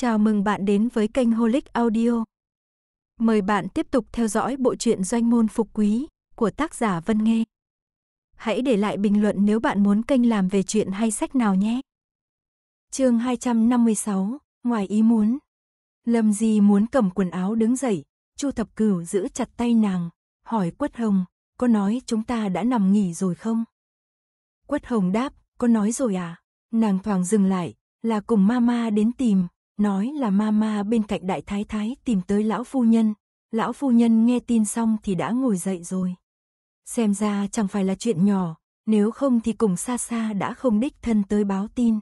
Chào mừng bạn đến với kênh Holic Audio. Mời bạn tiếp tục theo dõi bộ truyện Doanh môn phục quý của tác giả Vân Nghê. Hãy để lại bình luận nếu bạn muốn kênh làm về chuyện hay sách nào nhé. Chương 256, ngoài ý muốn. Lâm Di muốn cầm quần áo đứng dậy, Chu Thập Cửu giữ chặt tay nàng, hỏi Quất Hồng, "Có nói chúng ta đã nằm nghỉ rồi không?" Quất Hồng đáp, "Có nói rồi à?" Nàng thoáng dừng lại, "Là cùng mama đến tìm." nói là mama bên cạnh đại thái thái tìm tới lão phu nhân, lão phu nhân nghe tin xong thì đã ngồi dậy rồi. Xem ra chẳng phải là chuyện nhỏ, nếu không thì cùng xa xa đã không đích thân tới báo tin.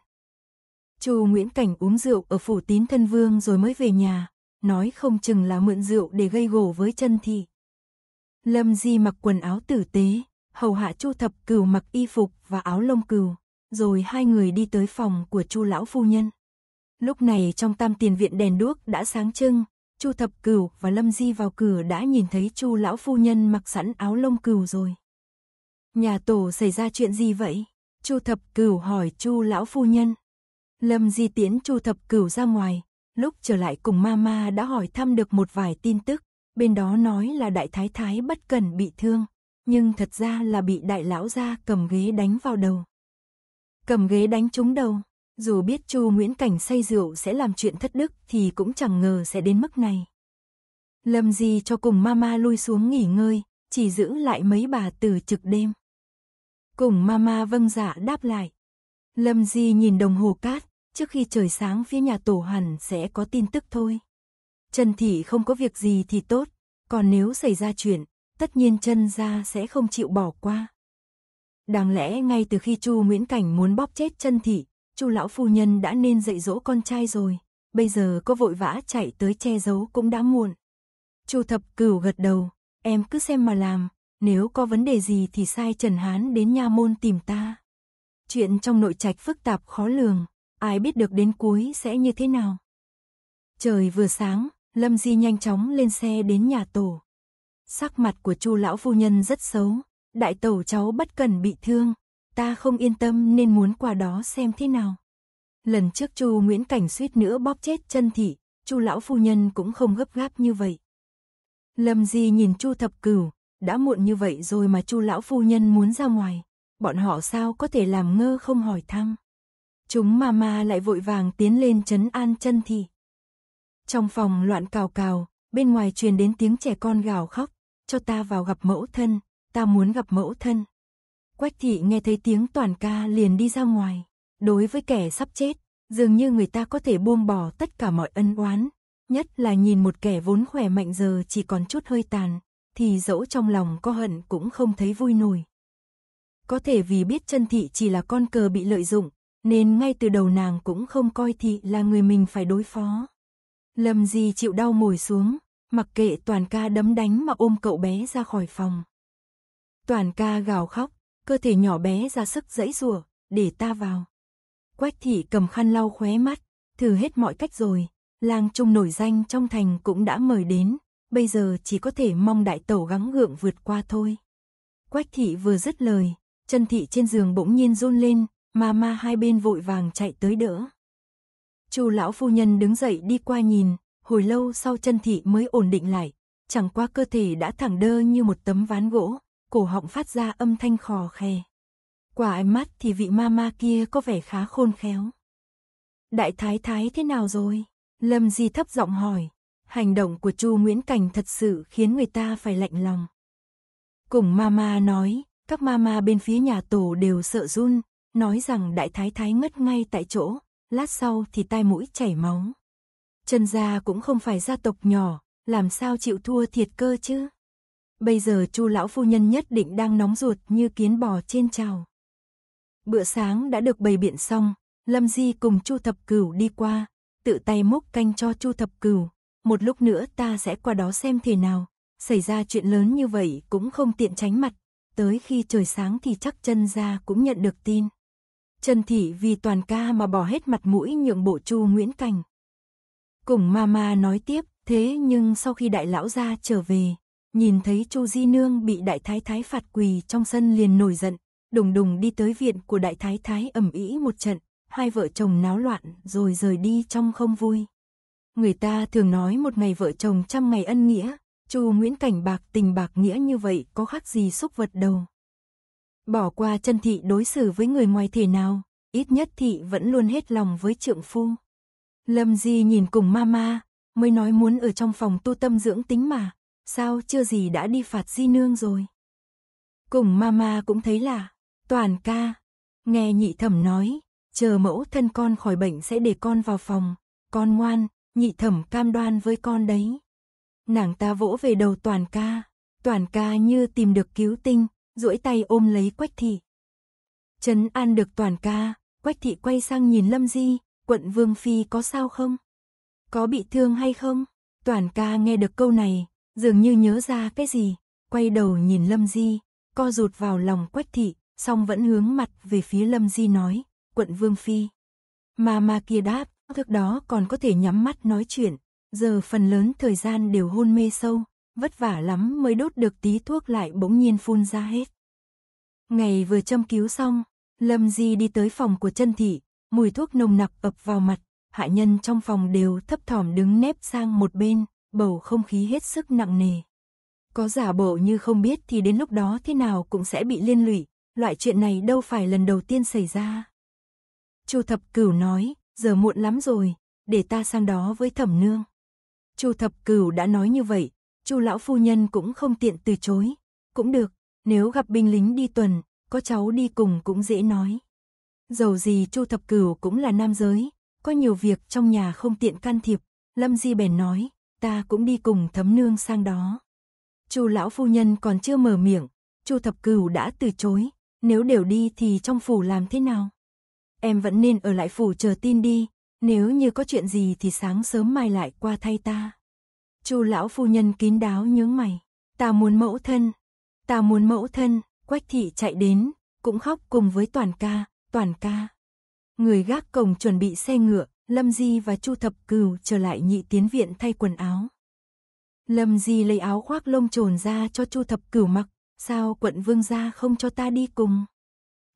Chu Nguyễn Cảnh uống rượu ở phủ tín thân vương rồi mới về nhà, nói không chừng là mượn rượu để gây gổ với chân thị. Lâm Di mặc quần áo tử tế, hầu hạ Chu Thập Cửu mặc y phục và áo lông cừu, rồi hai người đi tới phòng của Chu lão phu nhân. Lúc này trong tam tiền viện đèn đuốc đã sáng trưng, Chu Thập Cửu và Lâm Di vào cửa đã nhìn thấy Chu lão phu nhân mặc sẵn áo lông cừu rồi. Nhà tổ xảy ra chuyện gì vậy? Chu Thập Cửu hỏi Chu lão phu nhân. Lâm Di tiến Chu Thập Cửu ra ngoài, lúc trở lại cùng mama đã hỏi thăm được một vài tin tức, bên đó nói là đại thái thái bất cần bị thương, nhưng thật ra là bị đại lão gia cầm ghế đánh vào đầu. Cầm ghế đánh trúng đầu, dù biết Chu Nguyễn Cảnh say rượu sẽ làm chuyện thất đức thì cũng chẳng ngờ sẽ đến mức này. Lâm Di cho cùng mama lui xuống nghỉ ngơi, chỉ giữ lại mấy bà từ trực đêm. Cùng mama vâng dạ đáp lại. Lâm Di nhìn đồng hồ cát, trước khi trời sáng phía nhà tổ hẳn sẽ có tin tức thôi. Trần Thị không có việc gì thì tốt, còn nếu xảy ra chuyện, tất nhiên chân gia sẽ không chịu bỏ qua. Đáng lẽ ngay từ khi Chu Nguyễn Cảnh muốn bóp chết chân thị, chu lão phu nhân đã nên dạy dỗ con trai rồi, bây giờ có vội vã chạy tới che giấu cũng đã muộn. Chu thập cửu gật đầu, em cứ xem mà làm, nếu có vấn đề gì thì sai Trần Hán đến nha môn tìm ta. Chuyện trong nội trạch phức tạp khó lường, ai biết được đến cuối sẽ như thế nào. Trời vừa sáng, Lâm Di nhanh chóng lên xe đến nhà tổ. Sắc mặt của Chu lão phu nhân rất xấu, đại tẩu cháu bất cần bị thương, ta không yên tâm nên muốn qua đó xem thế nào. Lần trước Chu Nguyễn Cảnh suýt nữa bóp chết chân thị, Chu lão phu nhân cũng không gấp gáp như vậy. Lâm Di nhìn Chu Thập Cửu, đã muộn như vậy rồi mà Chu lão phu nhân muốn ra ngoài, bọn họ sao có thể làm ngơ không hỏi thăm. Chúng mà ma lại vội vàng tiến lên trấn an chân thị. Trong phòng loạn cào cào, bên ngoài truyền đến tiếng trẻ con gào khóc, cho ta vào gặp mẫu thân, ta muốn gặp mẫu thân. Quách thị nghe thấy tiếng toàn ca liền đi ra ngoài. Đối với kẻ sắp chết, dường như người ta có thể buông bỏ tất cả mọi ân oán. Nhất là nhìn một kẻ vốn khỏe mạnh giờ chỉ còn chút hơi tàn, thì dẫu trong lòng có hận cũng không thấy vui nổi. Có thể vì biết chân thị chỉ là con cờ bị lợi dụng, nên ngay từ đầu nàng cũng không coi thị là người mình phải đối phó. Lâm Di chịu đau mồi xuống, mặc kệ Toàn ca đấm đánh mà ôm cậu bé ra khỏi phòng. Toàn ca gào khóc, cơ thể nhỏ bé ra sức dãy rùa, để ta vào. Quách thị cầm khăn lau khóe mắt, thử hết mọi cách rồi, lang trung nổi danh trong thành cũng đã mời đến, bây giờ chỉ có thể mong đại tẩu gắng gượng vượt qua thôi. Quách thị vừa dứt lời, chân thị trên giường bỗng nhiên run lên, ma ma hai bên vội vàng chạy tới đỡ. Chu lão phu nhân đứng dậy đi qua nhìn, hồi lâu sau chân thị mới ổn định lại, chẳng qua cơ thể đã thẳng đơ như một tấm ván gỗ cổ họng phát ra âm thanh khò khè. Quả ánh mắt thì vị ma ma kia có vẻ khá khôn khéo. Đại thái thái thế nào rồi? Lâm Di thấp giọng hỏi. Hành động của Chu Nguyễn Cảnh thật sự khiến người ta phải lạnh lòng. Cùng mama nói, các mama bên phía nhà tổ đều sợ run, nói rằng đại thái thái ngất ngay tại chỗ, lát sau thì tai mũi chảy máu. chân gia cũng không phải gia tộc nhỏ, làm sao chịu thua thiệt cơ chứ? Bây giờ chu lão phu nhân nhất định đang nóng ruột như kiến bò trên trào. Bữa sáng đã được bày biện xong, Lâm Di cùng chu thập cửu đi qua, tự tay múc canh cho chu thập cửu. Một lúc nữa ta sẽ qua đó xem thế nào, xảy ra chuyện lớn như vậy cũng không tiện tránh mặt. Tới khi trời sáng thì chắc chân ra cũng nhận được tin. Trần Thị vì toàn ca mà bỏ hết mặt mũi nhượng bộ Chu Nguyễn Cảnh. Cùng Mama nói tiếp, thế nhưng sau khi đại lão gia trở về, nhìn thấy Chu Di Nương bị đại thái thái phạt quỳ trong sân liền nổi giận, đùng đùng đi tới viện của đại thái thái ầm ĩ một trận, hai vợ chồng náo loạn rồi rời đi trong không vui. Người ta thường nói một ngày vợ chồng trăm ngày ân nghĩa, Chu Nguyễn Cảnh bạc tình bạc nghĩa như vậy có khác gì xúc vật đâu Bỏ qua chân thị đối xử với người ngoài thể nào, ít nhất thị vẫn luôn hết lòng với trượng phu. Lâm Di nhìn cùng mama, mới nói muốn ở trong phòng tu tâm dưỡng tính mà, Sao chưa gì đã đi phạt di nương rồi? Cùng mama cũng thấy là Toàn ca. Nghe nhị thẩm nói, chờ mẫu thân con khỏi bệnh sẽ để con vào phòng. Con ngoan, nhị thẩm cam đoan với con đấy. Nàng ta vỗ về đầu toàn ca. Toàn ca như tìm được cứu tinh, duỗi tay ôm lấy quách thị. Trấn an được toàn ca, quách thị quay sang nhìn Lâm Di, quận Vương Phi có sao không? Có bị thương hay không? Toàn ca nghe được câu này, dường như nhớ ra cái gì, quay đầu nhìn Lâm Di, co rụt vào lòng Quách Thị, song vẫn hướng mặt về phía Lâm Di nói, quận Vương Phi. Mà mà kia đáp, thức đó còn có thể nhắm mắt nói chuyện, giờ phần lớn thời gian đều hôn mê sâu, vất vả lắm mới đốt được tí thuốc lại bỗng nhiên phun ra hết. Ngày vừa châm cứu xong, Lâm Di đi tới phòng của chân thị, mùi thuốc nồng nặc ập vào mặt, hạ nhân trong phòng đều thấp thỏm đứng nép sang một bên, bầu không khí hết sức nặng nề. Có giả bộ như không biết thì đến lúc đó thế nào cũng sẽ bị liên lụy, loại chuyện này đâu phải lần đầu tiên xảy ra. Chu Thập Cửu nói, giờ muộn lắm rồi, để ta sang đó với Thẩm Nương. Chu Thập Cửu đã nói như vậy, Chu lão phu nhân cũng không tiện từ chối, cũng được, nếu gặp binh lính đi tuần, có cháu đi cùng cũng dễ nói. Dầu gì Chu Thập Cửu cũng là nam giới, có nhiều việc trong nhà không tiện can thiệp, Lâm Di bèn nói, ta cũng đi cùng thấm nương sang đó. Chu lão phu nhân còn chưa mở miệng, Chu thập cửu đã từ chối, nếu đều đi thì trong phủ làm thế nào? Em vẫn nên ở lại phủ chờ tin đi, nếu như có chuyện gì thì sáng sớm mai lại qua thay ta. Chu lão phu nhân kín đáo nhướng mày, ta muốn mẫu thân, ta muốn mẫu thân, Quách thị chạy đến, cũng khóc cùng với Toàn ca, Toàn ca. Người gác cổng chuẩn bị xe ngựa, Lâm Di và Chu Thập Cửu trở lại nhị tiến viện thay quần áo. Lâm Di lấy áo khoác lông trồn ra cho Chu Thập Cửu mặc, sao quận vương gia không cho ta đi cùng?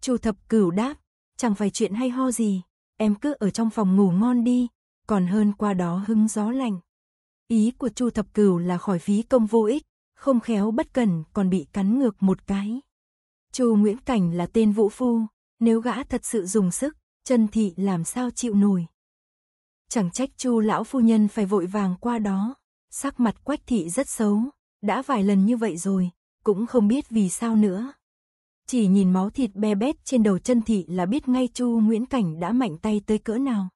Chu Thập Cửu đáp, chẳng phải chuyện hay ho gì, em cứ ở trong phòng ngủ ngon đi, còn hơn qua đó hứng gió lạnh. Ý của Chu Thập Cửu là khỏi phí công vô ích, không khéo bất cần còn bị cắn ngược một cái. Chu Nguyễn Cảnh là tên vũ phu, nếu gã thật sự dùng sức, chân thị làm sao chịu nổi. Chẳng trách chu lão phu nhân phải vội vàng qua đó. Sắc mặt quách thị rất xấu, đã vài lần như vậy rồi, cũng không biết vì sao nữa. Chỉ nhìn máu thịt be bét trên đầu chân thị là biết ngay chu Nguyễn Cảnh đã mạnh tay tới cỡ nào.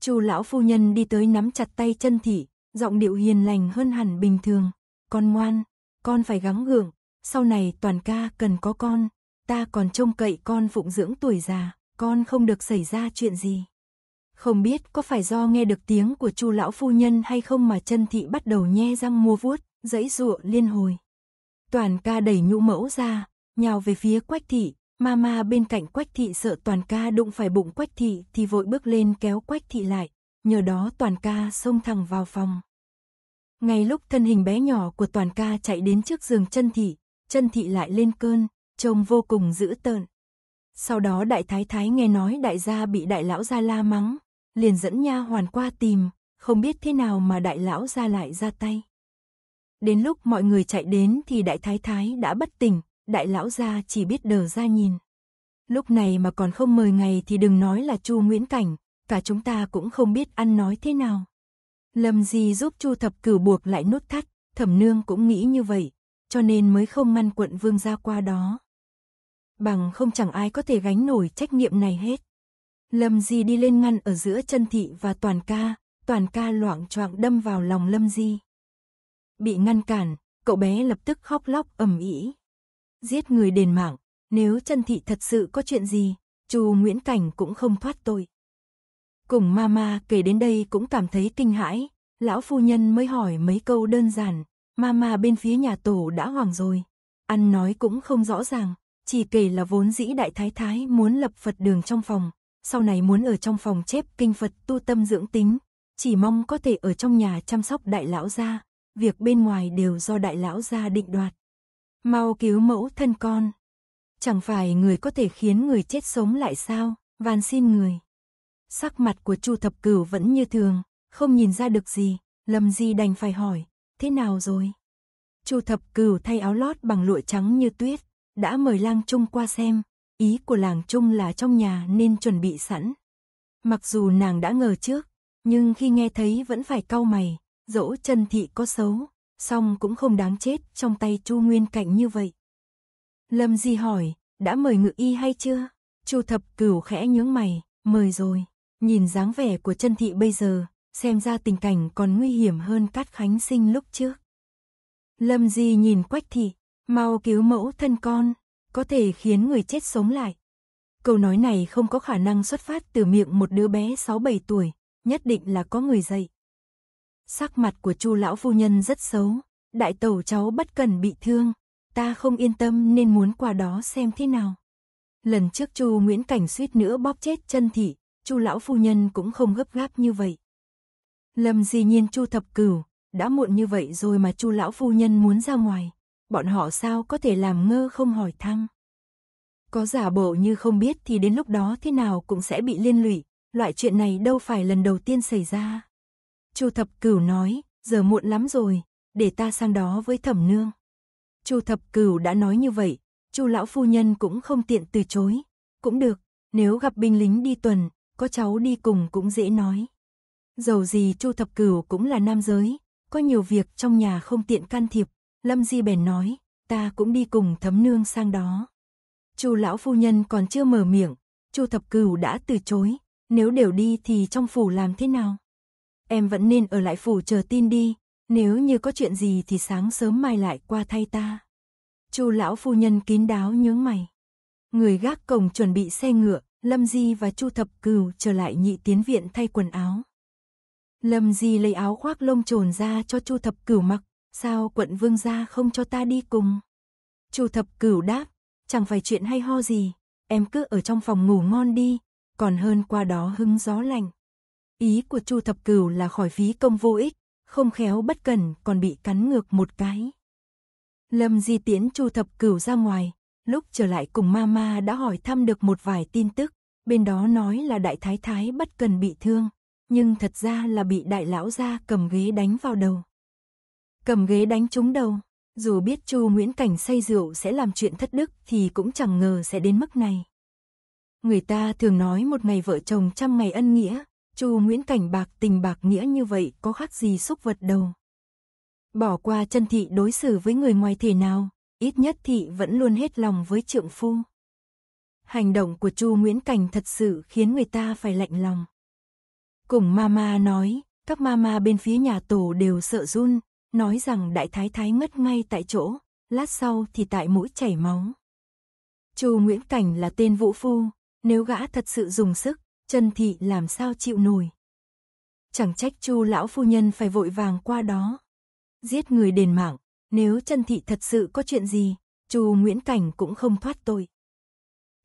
chu lão phu nhân đi tới nắm chặt tay chân thị, giọng điệu hiền lành hơn hẳn bình thường. Con ngoan, con phải gắng gượng, sau này toàn ca cần có con, ta còn trông cậy con phụng dưỡng tuổi già, con không được xảy ra chuyện gì. Không biết có phải do nghe được tiếng của chu lão phu nhân hay không mà chân thị bắt đầu nhe răng mua vuốt, dãy dụa liên hồi. Toàn ca đẩy nhũ mẫu ra, nhào về phía quách thị, Mama bên cạnh Quách Thị sợ Toàn ca đụng phải bụng Quách Thị thì vội bước lên kéo Quách Thị lại, nhờ đó Toàn ca xông thẳng vào phòng. Ngay lúc thân hình bé nhỏ của Toàn ca chạy đến trước giường chân Thị, chân Thị lại lên cơn, trông vô cùng dữ tợn. Sau đó đại thái thái nghe nói đại gia bị đại lão gia la mắng, liền dẫn nha hoàn qua tìm, không biết thế nào mà đại lão ra lại ra tay. Đến lúc mọi người chạy đến thì đại thái thái đã bất tỉnh, đại lão ra chỉ biết đờ ra nhìn. Lúc này mà còn không mời ngày thì đừng nói là Chu Nguyễn Cảnh, cả chúng ta cũng không biết ăn nói thế nào. Lâm Di giúp Chu Thập Cửu buộc lại nút thắt, Thẩm Nương cũng nghĩ như vậy, cho nên mới không ngăn quận vương gia qua đó. Bằng không chẳng ai có thể gánh nổi trách nhiệm này hết. Lâm Di đi lên ngăn ở giữa chân thị và toàn ca, toàn ca loạn choạng đâm vào lòng Lâm Di. Bị ngăn cản, cậu bé lập tức khóc lóc ầm ĩ. Giết người đền mạng, nếu chân thị thật sự có chuyện gì, chú Nguyễn Cảnh cũng không thoát tội. Cùng mama kể đến đây cũng cảm thấy kinh hãi, lão phu nhân mới hỏi mấy câu đơn giản, mama bên phía nhà tổ đã hoảng rồi, ăn nói cũng không rõ ràng, chỉ kể là vốn dĩ đại thái thái muốn lập Phật đường trong phòng, sau này muốn ở trong phòng chép kinh Phật tu tâm dưỡng tính, chỉ mong có thể ở trong nhà chăm sóc đại lão gia, việc bên ngoài đều do đại lão gia định đoạt. Mau cứu mẫu thân con. Chẳng phải người có thể khiến người chết sống lại sao, van xin người. Sắc mặt của Chu Thập Cửu vẫn như thường, không nhìn ra được gì, lầm gì đành phải hỏi, thế nào rồi? Chu Thập Cửu thay áo lót bằng lụa trắng như tuyết, đã mời Lang Trung qua xem, ý của làng chung là trong nhà nên chuẩn bị sẵn. Mặc dù nàng đã ngờ trước, nhưng khi nghe thấy vẫn phải cau mày, dẫu Trần Thị có xấu, song cũng không đáng chết trong tay Chu Nguyên cạnh như vậy. Lâm Di hỏi, đã mời ngự y hay chưa? Chu Thập Cửu khẽ nhướng mày, mời rồi. Nhìn dáng vẻ của Trần Thị bây giờ, xem ra tình cảnh còn nguy hiểm hơn Cát Khánh Sinh lúc trước. Lâm Di nhìn Quách Thị, mau cứu mẫu thân con có thể khiến người chết sống lại. Câu nói này không có khả năng xuất phát từ miệng một đứa bé 6-7 tuổi, nhất định là có người dạy. Sắc mặt của Chu lão phu nhân rất xấu, đại tẩu cháu bất cần bị thương, ta không yên tâm nên muốn qua đó xem thế nào. Lần trước Chu Nguyễn Cảnh suýt nữa bóp chết chân thị, Chu lão phu nhân cũng không gấp gáp như vậy. Lâm Di Nhiên Chu thập cửu, đã muộn như vậy rồi mà Chu lão phu nhân muốn ra ngoài bọn họ sao có thể làm ngơ không hỏi thăm? Có giả bộ như không biết thì đến lúc đó thế nào cũng sẽ bị liên lụy, loại chuyện này đâu phải lần đầu tiên xảy ra. Chu Thập Cửu nói, giờ muộn lắm rồi, để ta sang đó với thẩm nương. Chu Thập Cửu đã nói như vậy, Chu lão phu nhân cũng không tiện từ chối, cũng được, nếu gặp binh lính đi tuần, có cháu đi cùng cũng dễ nói. Dầu gì Chu Thập Cửu cũng là nam giới, có nhiều việc trong nhà không tiện can thiệp, Lâm Di bèn nói, ta cũng đi cùng thấm nương sang đó. Chu lão phu nhân còn chưa mở miệng, Chu thập cửu đã từ chối, nếu đều đi thì trong phủ làm thế nào? Em vẫn nên ở lại phủ chờ tin đi, nếu như có chuyện gì thì sáng sớm mai lại qua thay ta. Chu lão phu nhân kín đáo nhướng mày. Người gác cổng chuẩn bị xe ngựa, Lâm Di và Chu Thập cửu trở lại nhị tiến viện thay quần áo. Lâm Di lấy áo khoác lông trồn ra cho Chu Thập Cửu mặc, Sao quận vương gia không cho ta đi cùng? Chu thập cửu đáp, chẳng phải chuyện hay ho gì, em cứ ở trong phòng ngủ ngon đi, còn hơn qua đó hứng gió lạnh. Ý của Chu thập cửu là khỏi phí công vô ích, không khéo bất cần còn bị cắn ngược một cái. Lâm Di tiến Chu thập cửu ra ngoài, lúc trở lại cùng mama đã hỏi thăm được một vài tin tức, bên đó nói là đại thái thái bất cần bị thương, nhưng thật ra là bị đại lão gia cầm ghế đánh vào đầu cầm ghế đánh trúng đầu. Dù biết Chu Nguyễn Cảnh say rượu sẽ làm chuyện thất đức thì cũng chẳng ngờ sẽ đến mức này. Người ta thường nói một ngày vợ chồng trăm ngày ân nghĩa, Chu Nguyễn Cảnh bạc tình bạc nghĩa như vậy có khác gì xúc vật đâu Bỏ qua chân thị đối xử với người ngoài thể nào, ít nhất thị vẫn luôn hết lòng với trượng phu. Hành động của Chu Nguyễn Cảnh thật sự khiến người ta phải lạnh lòng. Cùng mama nói, các mama bên phía nhà tổ đều sợ run, nói rằng đại thái thái ngất ngay tại chỗ, lát sau thì tại mũi chảy máu. Chu Nguyễn Cảnh là tên vũ phu, nếu gã thật sự dùng sức, Trần Thị làm sao chịu nổi. Chẳng trách Chu lão phu nhân phải vội vàng qua đó. Giết người đền mạng, nếu Trần Thị thật sự có chuyện gì, Chu Nguyễn Cảnh cũng không thoát tội.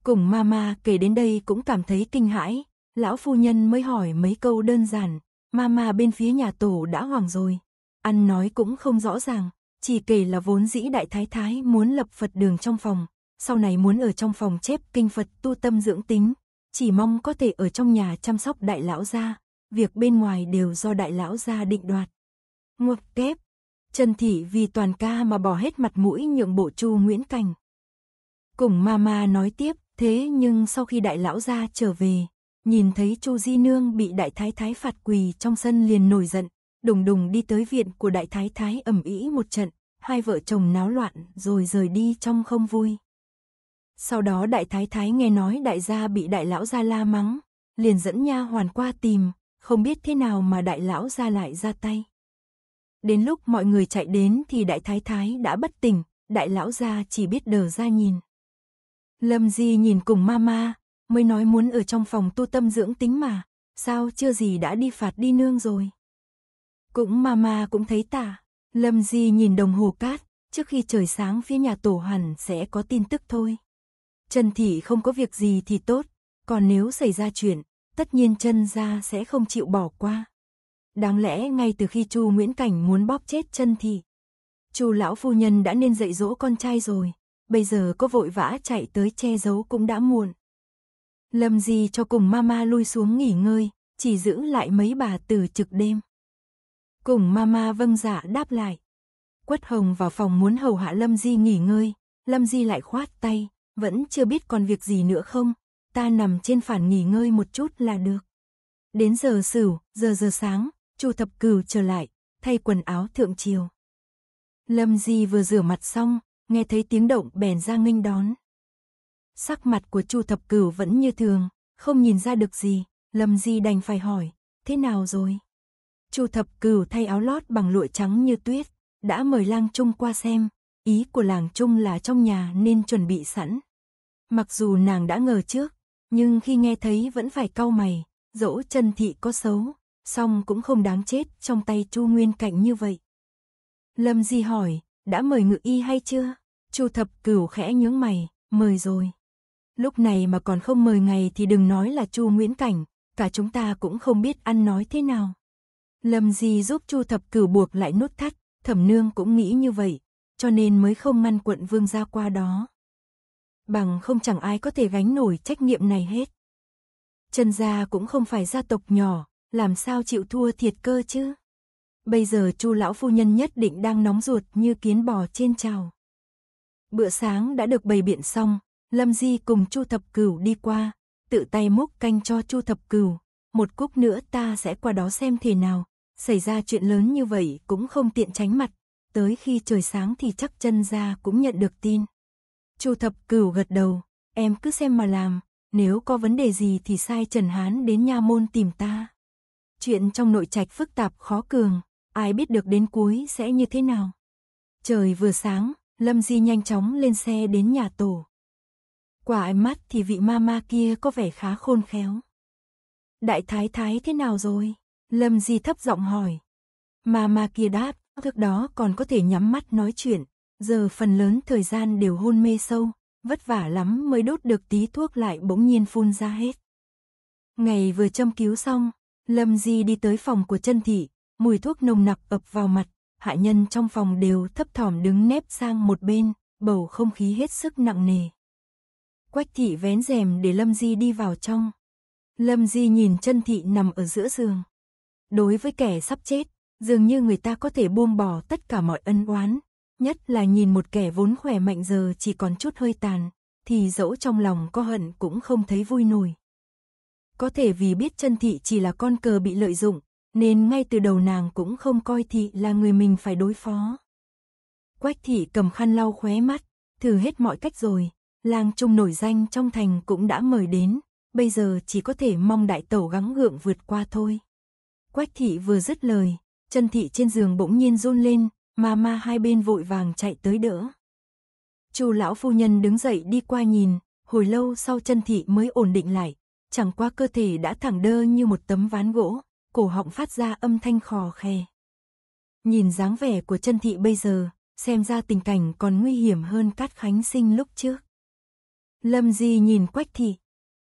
Cùng mama kể đến đây cũng cảm thấy kinh hãi, lão phu nhân mới hỏi mấy câu đơn giản, mama bên phía nhà tổ đã hoàng rồi ăn nói cũng không rõ ràng, chỉ kể là vốn dĩ đại thái thái muốn lập Phật đường trong phòng, sau này muốn ở trong phòng chép kinh Phật tu tâm dưỡng tính, chỉ mong có thể ở trong nhà chăm sóc đại lão gia, việc bên ngoài đều do đại lão gia định đoạt. Ngược kép, Trần Thị vì toàn ca mà bỏ hết mặt mũi nhượng bộ Chu Nguyễn Cành. Cùng mama nói tiếp, thế nhưng sau khi đại lão gia trở về, nhìn thấy Chu Di Nương bị đại thái thái phạt quỳ trong sân liền nổi giận, đùng đùng đi tới viện của đại thái thái ẩm ý một trận, hai vợ chồng náo loạn rồi rời đi trong không vui. Sau đó đại thái thái nghe nói đại gia bị đại lão gia la mắng, liền dẫn nha hoàn qua tìm, không biết thế nào mà đại lão gia lại ra tay. Đến lúc mọi người chạy đến thì đại thái thái đã bất tỉnh, đại lão gia chỉ biết đờ ra nhìn. Lâm Di nhìn cùng mama, mới nói muốn ở trong phòng tu tâm dưỡng tính mà, sao chưa gì đã đi phạt đi nương rồi. Cũng mama cũng thấy ta Lâm Di nhìn đồng hồ cát, trước khi trời sáng phía nhà tổ hẳn sẽ có tin tức thôi. Trần Thị không có việc gì thì tốt, còn nếu xảy ra chuyện, tất nhiên chân gia sẽ không chịu bỏ qua. Đáng lẽ ngay từ khi Chu Nguyễn Cảnh muốn bóp chết chân Thị, Chu lão phu nhân đã nên dạy dỗ con trai rồi, bây giờ có vội vã chạy tới che giấu cũng đã muộn. Lâm Di cho cùng mama lui xuống nghỉ ngơi, chỉ giữ lại mấy bà từ trực đêm. Cùng mama vâng dạ đáp lại. Quất Hồng vào phòng muốn hầu hạ Lâm Di nghỉ ngơi, Lâm Di lại khoát tay, vẫn chưa biết còn việc gì nữa không, ta nằm trên phản nghỉ ngơi một chút là được. Đến giờ sửu, giờ giờ sáng, Chu Thập Cửu trở lại, thay quần áo thượng triều. Lâm Di vừa rửa mặt xong, nghe thấy tiếng động bèn ra nghênh đón. Sắc mặt của Chu Thập Cửu vẫn như thường, không nhìn ra được gì, Lâm Di đành phải hỏi, thế nào rồi? Chu Thập Cửu thay áo lót bằng lụa trắng như tuyết, đã mời Lang Trung qua xem, ý của làng Trung là trong nhà nên chuẩn bị sẵn. Mặc dù nàng đã ngờ trước, nhưng khi nghe thấy vẫn phải cau mày, dẫu Trần Thị có xấu, song cũng không đáng chết trong tay Chu Nguyên Cảnh như vậy. Lâm Di hỏi, đã mời ngự y hay chưa? Chu Thập Cửu khẽ nhướng mày, mời rồi. Lúc này mà còn không mời ngày thì đừng nói là Chu Nguyễn Cảnh, cả chúng ta cũng không biết ăn nói thế nào. Lâm Di giúp Chu Thập Cửu buộc lại nút thắt, Thẩm Nương cũng nghĩ như vậy, cho nên mới không ngăn quận vương ra qua đó. Bằng không chẳng ai có thể gánh nổi trách nhiệm này hết. Trần gia cũng không phải gia tộc nhỏ, làm sao chịu thua thiệt cơ chứ? Bây giờ Chu lão phu nhân nhất định đang nóng ruột như kiến bò trên trào. Bữa sáng đã được bày biện xong, Lâm Di cùng Chu Thập Cửu đi qua, tự tay múc canh cho Chu Thập Cửu, một cúc nữa ta sẽ qua đó xem thế nào, Xảy ra chuyện lớn như vậy cũng không tiện tránh mặt, tới khi trời sáng thì chắc chân ra cũng nhận được tin. Chu thập cửu gật đầu, em cứ xem mà làm, nếu có vấn đề gì thì sai Trần Hán đến nha môn tìm ta. Chuyện trong nội trạch phức tạp khó cường, ai biết được đến cuối sẽ như thế nào. Trời vừa sáng, Lâm Di nhanh chóng lên xe đến nhà tổ. Quả ánh mắt thì vị ma ma kia có vẻ khá khôn khéo. Đại thái thái thế nào rồi? Lâm Di thấp giọng hỏi. Mà mà kia đáp, trước đó còn có thể nhắm mắt nói chuyện, giờ phần lớn thời gian đều hôn mê sâu, vất vả lắm mới đốt được tí thuốc lại bỗng nhiên phun ra hết. Ngày vừa châm cứu xong, Lâm Di đi tới phòng của chân thị, mùi thuốc nồng nặc ập vào mặt, hạ nhân trong phòng đều thấp thỏm đứng nép sang một bên, bầu không khí hết sức nặng nề. Quách thị vén rèm để Lâm Di đi vào trong. Lâm Di nhìn chân thị nằm ở giữa giường, Đối với kẻ sắp chết, dường như người ta có thể buông bỏ tất cả mọi ân oán. Nhất là nhìn một kẻ vốn khỏe mạnh giờ chỉ còn chút hơi tàn, thì dẫu trong lòng có hận cũng không thấy vui nổi. Có thể vì biết chân thị chỉ là con cờ bị lợi dụng, nên ngay từ đầu nàng cũng không coi thị là người mình phải đối phó. Quách thị cầm khăn lau khóe mắt, thử hết mọi cách rồi, lang trung nổi danh trong thành cũng đã mời đến, bây giờ chỉ có thể mong đại tẩu gắng gượng vượt qua thôi. Quách thị vừa dứt lời, chân thị trên giường bỗng nhiên run lên, mà ma hai bên vội vàng chạy tới đỡ. Chu lão phu nhân đứng dậy đi qua nhìn, hồi lâu sau chân thị mới ổn định lại, chẳng qua cơ thể đã thẳng đơ như một tấm ván gỗ, cổ họng phát ra âm thanh khò khè. Nhìn dáng vẻ của chân thị bây giờ, xem ra tình cảnh còn nguy hiểm hơn Cát Khánh Sinh lúc trước. Lâm Di nhìn Quách thị,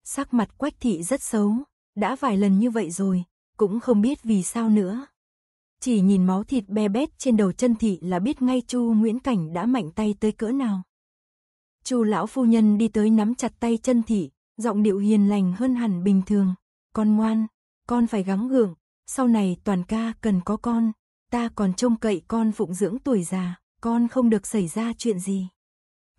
sắc mặt Quách thị rất xấu, đã vài lần như vậy rồi, cũng không biết vì sao nữa. Chỉ nhìn máu thịt be bét trên đầu chân thị là biết ngay Chu Nguyễn Cảnh đã mạnh tay tới cỡ nào. Chu lão phu nhân đi tới nắm chặt tay chân thị, giọng điệu hiền lành hơn hẳn bình thường. Con ngoan, con phải gắng gượng, sau này toàn ca cần có con, ta còn trông cậy con phụng dưỡng tuổi già, con không được xảy ra chuyện gì.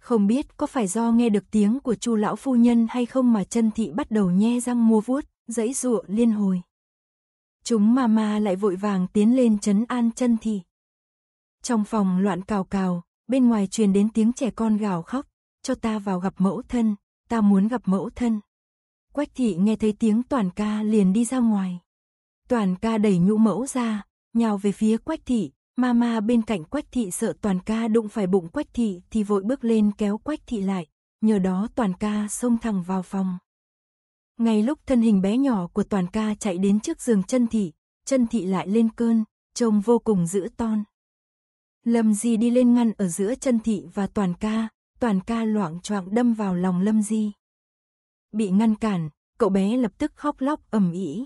Không biết có phải do nghe được tiếng của Chu lão phu nhân hay không mà chân thị bắt đầu nhe răng mua vuốt, dãy dụa liên hồi. Chúng ma ma lại vội vàng tiến lên chấn an chân thị. Trong phòng loạn cào cào, bên ngoài truyền đến tiếng trẻ con gào khóc, cho ta vào gặp mẫu thân, ta muốn gặp mẫu thân. Quách thị nghe thấy tiếng toàn ca liền đi ra ngoài. Toàn ca đẩy nhũ mẫu ra, nhào về phía quách thị, Mama bên cạnh Quách Thị sợ Toàn ca đụng phải bụng Quách Thị thì vội bước lên kéo Quách Thị lại, nhờ đó Toàn ca xông thẳng vào phòng. Ngay lúc thân hình bé nhỏ của toàn ca chạy đến trước giường chân thị, chân thị lại lên cơn, trông vô cùng dữ ton. Lâm Di đi lên ngăn ở giữa chân thị và toàn ca, toàn ca loạn choạng đâm vào lòng Lâm Di. Bị ngăn cản, cậu bé lập tức khóc lóc ầm ĩ.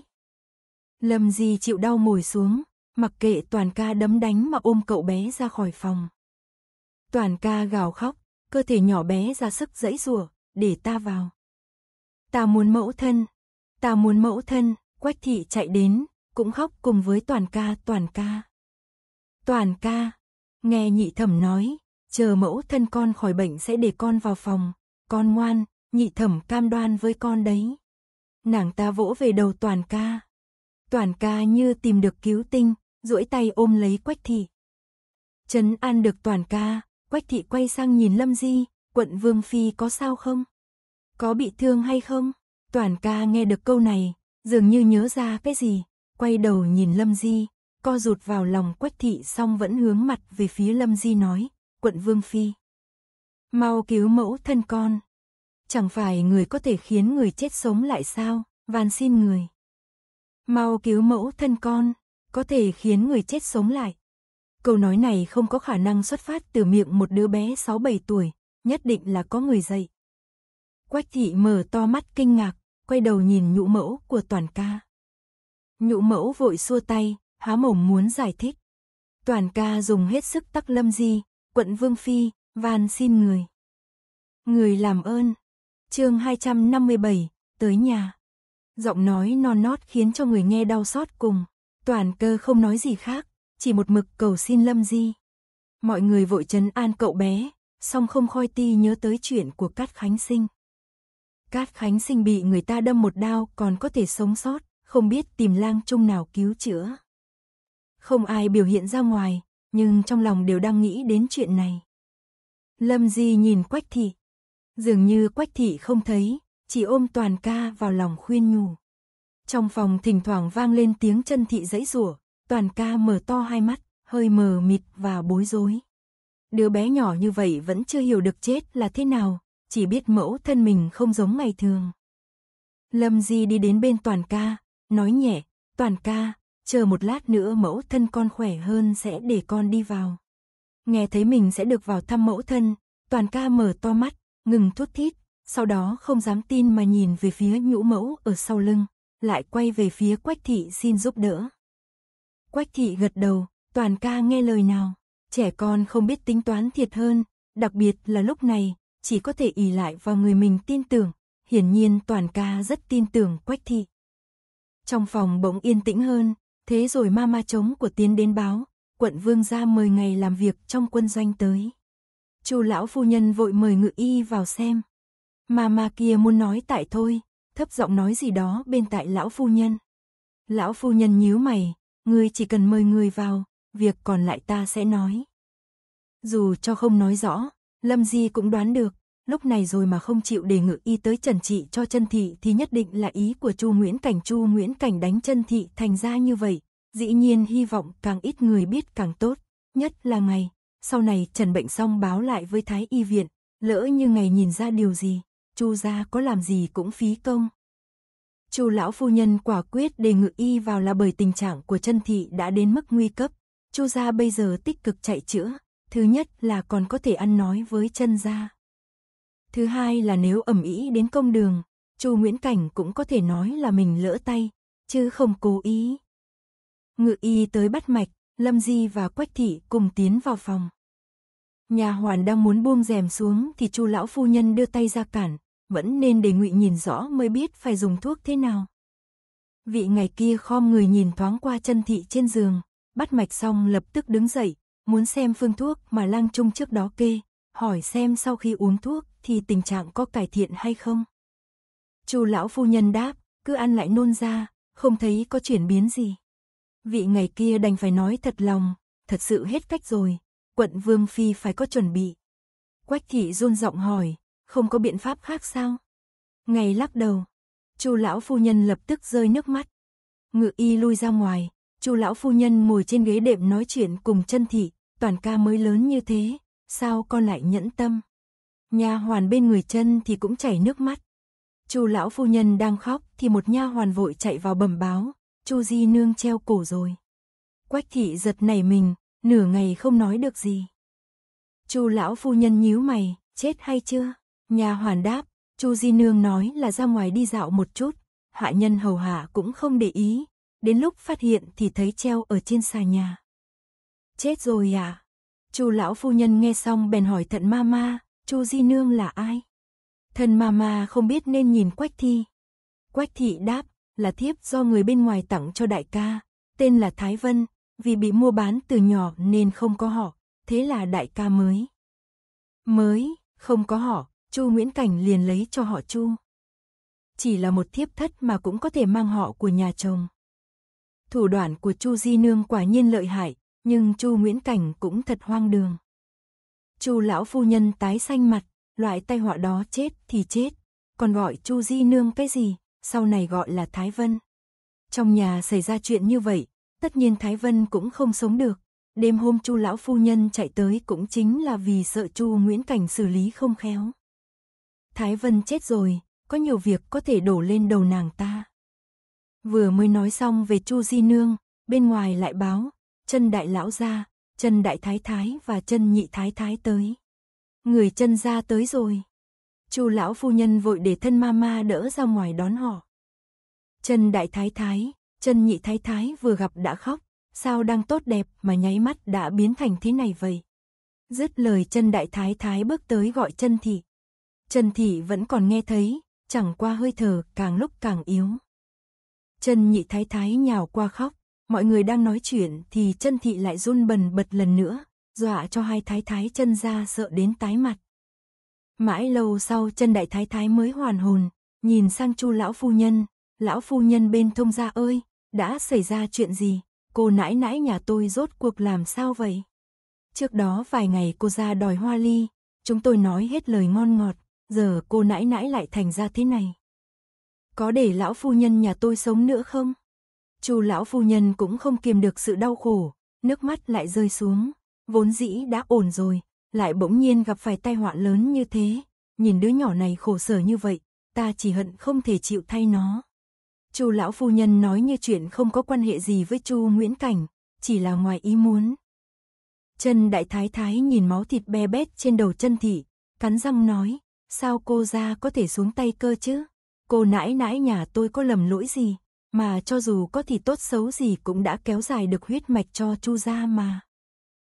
Lâm Di chịu đau ngồi xuống, mặc kệ toàn ca đấm đánh mà ôm cậu bé ra khỏi phòng. Toàn ca gào khóc, cơ thể nhỏ bé ra sức dãy rùa để ta vào. Ta muốn mẫu thân. Ta muốn mẫu thân, Quách thị chạy đến, cũng khóc cùng với toàn ca toàn ca. Toàn ca, nghe nhị thẩm nói, chờ mẫu thân con khỏi bệnh sẽ để con vào phòng, con ngoan, nhị thẩm cam đoan với con đấy. Nàng ta vỗ về đầu toàn ca. Toàn ca như tìm được cứu tinh, duỗi tay ôm lấy quách thị. Trấn an được toàn ca, quách thị quay sang nhìn Lâm Di, quận Vương Phi có sao không? có bị thương hay không? Toàn ca nghe được câu này, dường như nhớ ra cái gì, quay đầu nhìn Lâm Di, co rụt vào lòng Quách thị xong vẫn hướng mặt về phía Lâm Di nói, quận Vương Phi. Mau cứu mẫu thân con. Chẳng phải người có thể khiến người chết sống lại sao, van xin người. Mau cứu mẫu thân con, có thể khiến người chết sống lại. Câu nói này không có khả năng xuất phát từ miệng một đứa bé 6-7 tuổi, nhất định là có người dạy. Quách thị mở to mắt kinh ngạc, quay đầu nhìn nhũ mẫu của toàn ca. Nhũ mẫu vội xua tay, há mồm muốn giải thích. Toàn ca dùng hết sức tắc lâm di, quận Vương Phi, van xin người. Người làm ơn. chương 257, tới nhà. Giọng nói non nót khiến cho người nghe đau xót cùng. Toàn cơ không nói gì khác, chỉ một mực cầu xin lâm di. Mọi người vội chấn an cậu bé, song không khoi ti nhớ tới chuyện của Cát Khánh Sinh. Cát Khánh Sinh bị người ta đâm một đao còn có thể sống sót, không biết tìm lang trung nào cứu chữa. Không ai biểu hiện ra ngoài, nhưng trong lòng đều đang nghĩ đến chuyện này. Lâm Di nhìn Quách Thị. Dường như Quách Thị không thấy, chỉ ôm toàn ca vào lòng khuyên nhủ. Trong phòng thỉnh thoảng vang lên tiếng chân thị dãy rủa, toàn ca mở to hai mắt, hơi mờ mịt và bối rối. Đứa bé nhỏ như vậy vẫn chưa hiểu được chết là thế nào, chỉ biết mẫu thân mình không giống ngày thường. Lâm Di đi đến bên Toàn ca, nói nhẹ, Toàn ca, chờ một lát nữa mẫu thân con khỏe hơn sẽ để con đi vào. Nghe thấy mình sẽ được vào thăm mẫu thân, Toàn ca mở to mắt, ngừng thút thít, sau đó không dám tin mà nhìn về phía nhũ mẫu ở sau lưng, lại quay về phía Quách Thị xin giúp đỡ. Quách Thị gật đầu, Toàn ca nghe lời nào, trẻ con không biết tính toán thiệt hơn, đặc biệt là lúc này, chỉ có thể ỷ lại vào người mình tin tưởng. Hiển nhiên toàn ca rất tin tưởng Quách Thị. Trong phòng bỗng yên tĩnh hơn, thế rồi ma ma trống của tiến đến báo, quận vương gia mời ngày làm việc trong quân doanh tới. Chu lão phu nhân vội mời ngự y vào xem. Ma ma kia muốn nói tại thôi, thấp giọng nói gì đó bên tại lão phu nhân. Lão phu nhân nhíu mày, ngươi chỉ cần mời người vào, việc còn lại ta sẽ nói. Dù cho không nói rõ, Lâm Di cũng đoán được, lúc này rồi mà không chịu đề ngự y tới trần trị cho chân thị thì nhất định là ý của Chu Nguyễn Cảnh. Chu Nguyễn Cảnh đánh chân thị thành ra như vậy, dĩ nhiên hy vọng càng ít người biết càng tốt, nhất là ngày. Sau này trần bệnh xong báo lại với Thái Y Viện, lỡ như ngày nhìn ra điều gì, Chu gia có làm gì cũng phí công. Chu lão phu nhân quả quyết đề ngự y vào là bởi tình trạng của chân thị đã đến mức nguy cấp. Chu gia bây giờ tích cực chạy chữa, Thứ nhất là còn có thể ăn nói với chân ra. Thứ hai là nếu ẩm ý đến công đường, Chu Nguyễn Cảnh cũng có thể nói là mình lỡ tay, chứ không cố ý. Ngự y tới bắt mạch, Lâm Di và Quách Thị cùng tiến vào phòng. Nhà hoàn đang muốn buông rèm xuống thì Chu lão phu nhân đưa tay ra cản, vẫn nên để ngụy nhìn rõ mới biết phải dùng thuốc thế nào. Vị ngày kia khom người nhìn thoáng qua chân thị trên giường, bắt mạch xong lập tức đứng dậy, muốn xem phương thuốc mà lang Trung trước đó kê, hỏi xem sau khi uống thuốc thì tình trạng có cải thiện hay không. Chu lão phu nhân đáp, cứ ăn lại nôn ra, không thấy có chuyển biến gì. Vị ngày kia đành phải nói thật lòng, thật sự hết cách rồi, quận Vương Phi phải có chuẩn bị. Quách thị run giọng hỏi, không có biện pháp khác sao? Ngày lắc đầu, chu lão phu nhân lập tức rơi nước mắt. Ngự y lui ra ngoài, chu lão phu nhân ngồi trên ghế đệm nói chuyện cùng chân thị, toàn ca mới lớn như thế, sao con lại nhẫn tâm? Nha hoàn bên người chân thì cũng chảy nước mắt. Chu lão phu nhân đang khóc thì một nha hoàn vội chạy vào bẩm báo, Chu Di nương treo cổ rồi. Quách thị giật nảy mình, nửa ngày không nói được gì. Chu lão phu nhân nhíu mày, chết hay chưa? nha hoàn đáp, Chu Di nương nói là ra ngoài đi dạo một chút, hạ nhân hầu hạ cũng không để ý, đến lúc phát hiện thì thấy treo ở trên xà nhà. Chết rồi à? Chu lão phu nhân nghe xong bèn hỏi thận mama, Chu Di nương là ai? Thần mama không biết nên nhìn Quách Thi. Quách thị đáp, là thiếp do người bên ngoài tặng cho đại ca, tên là Thái Vân, vì bị mua bán từ nhỏ nên không có họ, thế là đại ca mới. Mới, không có họ, Chu Nguyễn Cảnh liền lấy cho họ Chu. Chỉ là một thiếp thất mà cũng có thể mang họ của nhà chồng. Thủ đoạn của Chu Di Nương quả nhiên lợi hại, nhưng Chu Nguyễn Cảnh cũng thật hoang đường. Chu lão phu nhân tái xanh mặt, loại tai họa đó chết thì chết, còn gọi Chu Di Nương cái gì, sau này gọi là Thái Vân. Trong nhà xảy ra chuyện như vậy, tất nhiên Thái Vân cũng không sống được. Đêm hôm Chu lão phu nhân chạy tới cũng chính là vì sợ Chu Nguyễn Cảnh xử lý không khéo. Thái Vân chết rồi, có nhiều việc có thể đổ lên đầu nàng ta. Vừa mới nói xong về Chu Di Nương, bên ngoài lại báo, chân đại lão gia, chân đại thái thái và chân nhị thái thái tới. Người chân gia tới rồi. Chu lão phu nhân vội để thân mama đỡ ra ngoài đón họ. Chân đại thái thái, chân nhị thái thái vừa gặp đã khóc, sao đang tốt đẹp mà nháy mắt đã biến thành thế này vậy? Dứt lời chân đại thái thái bước tới gọi chân thị. Chân thị vẫn còn nghe thấy, chẳng qua hơi thở càng lúc càng yếu. Chân nhị thái thái nhào qua khóc, Mọi người đang nói chuyện thì chân thị lại run bần bật lần nữa, dọa cho hai thái thái chân ra sợ đến tái mặt. Mãi lâu sau chân đại thái thái mới hoàn hồn, nhìn sang chu lão phu nhân, lão phu nhân bên thông gia ơi, đã xảy ra chuyện gì, cô nãi nãi nhà tôi rốt cuộc làm sao vậy? Trước đó vài ngày cô ra đòi hoa ly, chúng tôi nói hết lời ngon ngọt, giờ cô nãi nãi lại thành ra thế này. Có để lão phu nhân nhà tôi sống nữa không? Chu lão phu nhân cũng không kiềm được sự đau khổ, nước mắt lại rơi xuống, vốn dĩ đã ổn rồi, lại bỗng nhiên gặp phải tai họa lớn như thế, nhìn đứa nhỏ này khổ sở như vậy, ta chỉ hận không thể chịu thay nó. Chu lão phu nhân nói như chuyện không có quan hệ gì với Chu Nguyễn Cảnh, chỉ là ngoài ý muốn. Chân đại thái thái nhìn máu thịt be bét trên đầu chân thị, cắn răng nói, sao cô ra có thể xuống tay cơ chứ? Cô nãi nãi nhà tôi có lầm lỗi gì? mà cho dù có thì tốt xấu gì cũng đã kéo dài được huyết mạch cho Chu gia mà.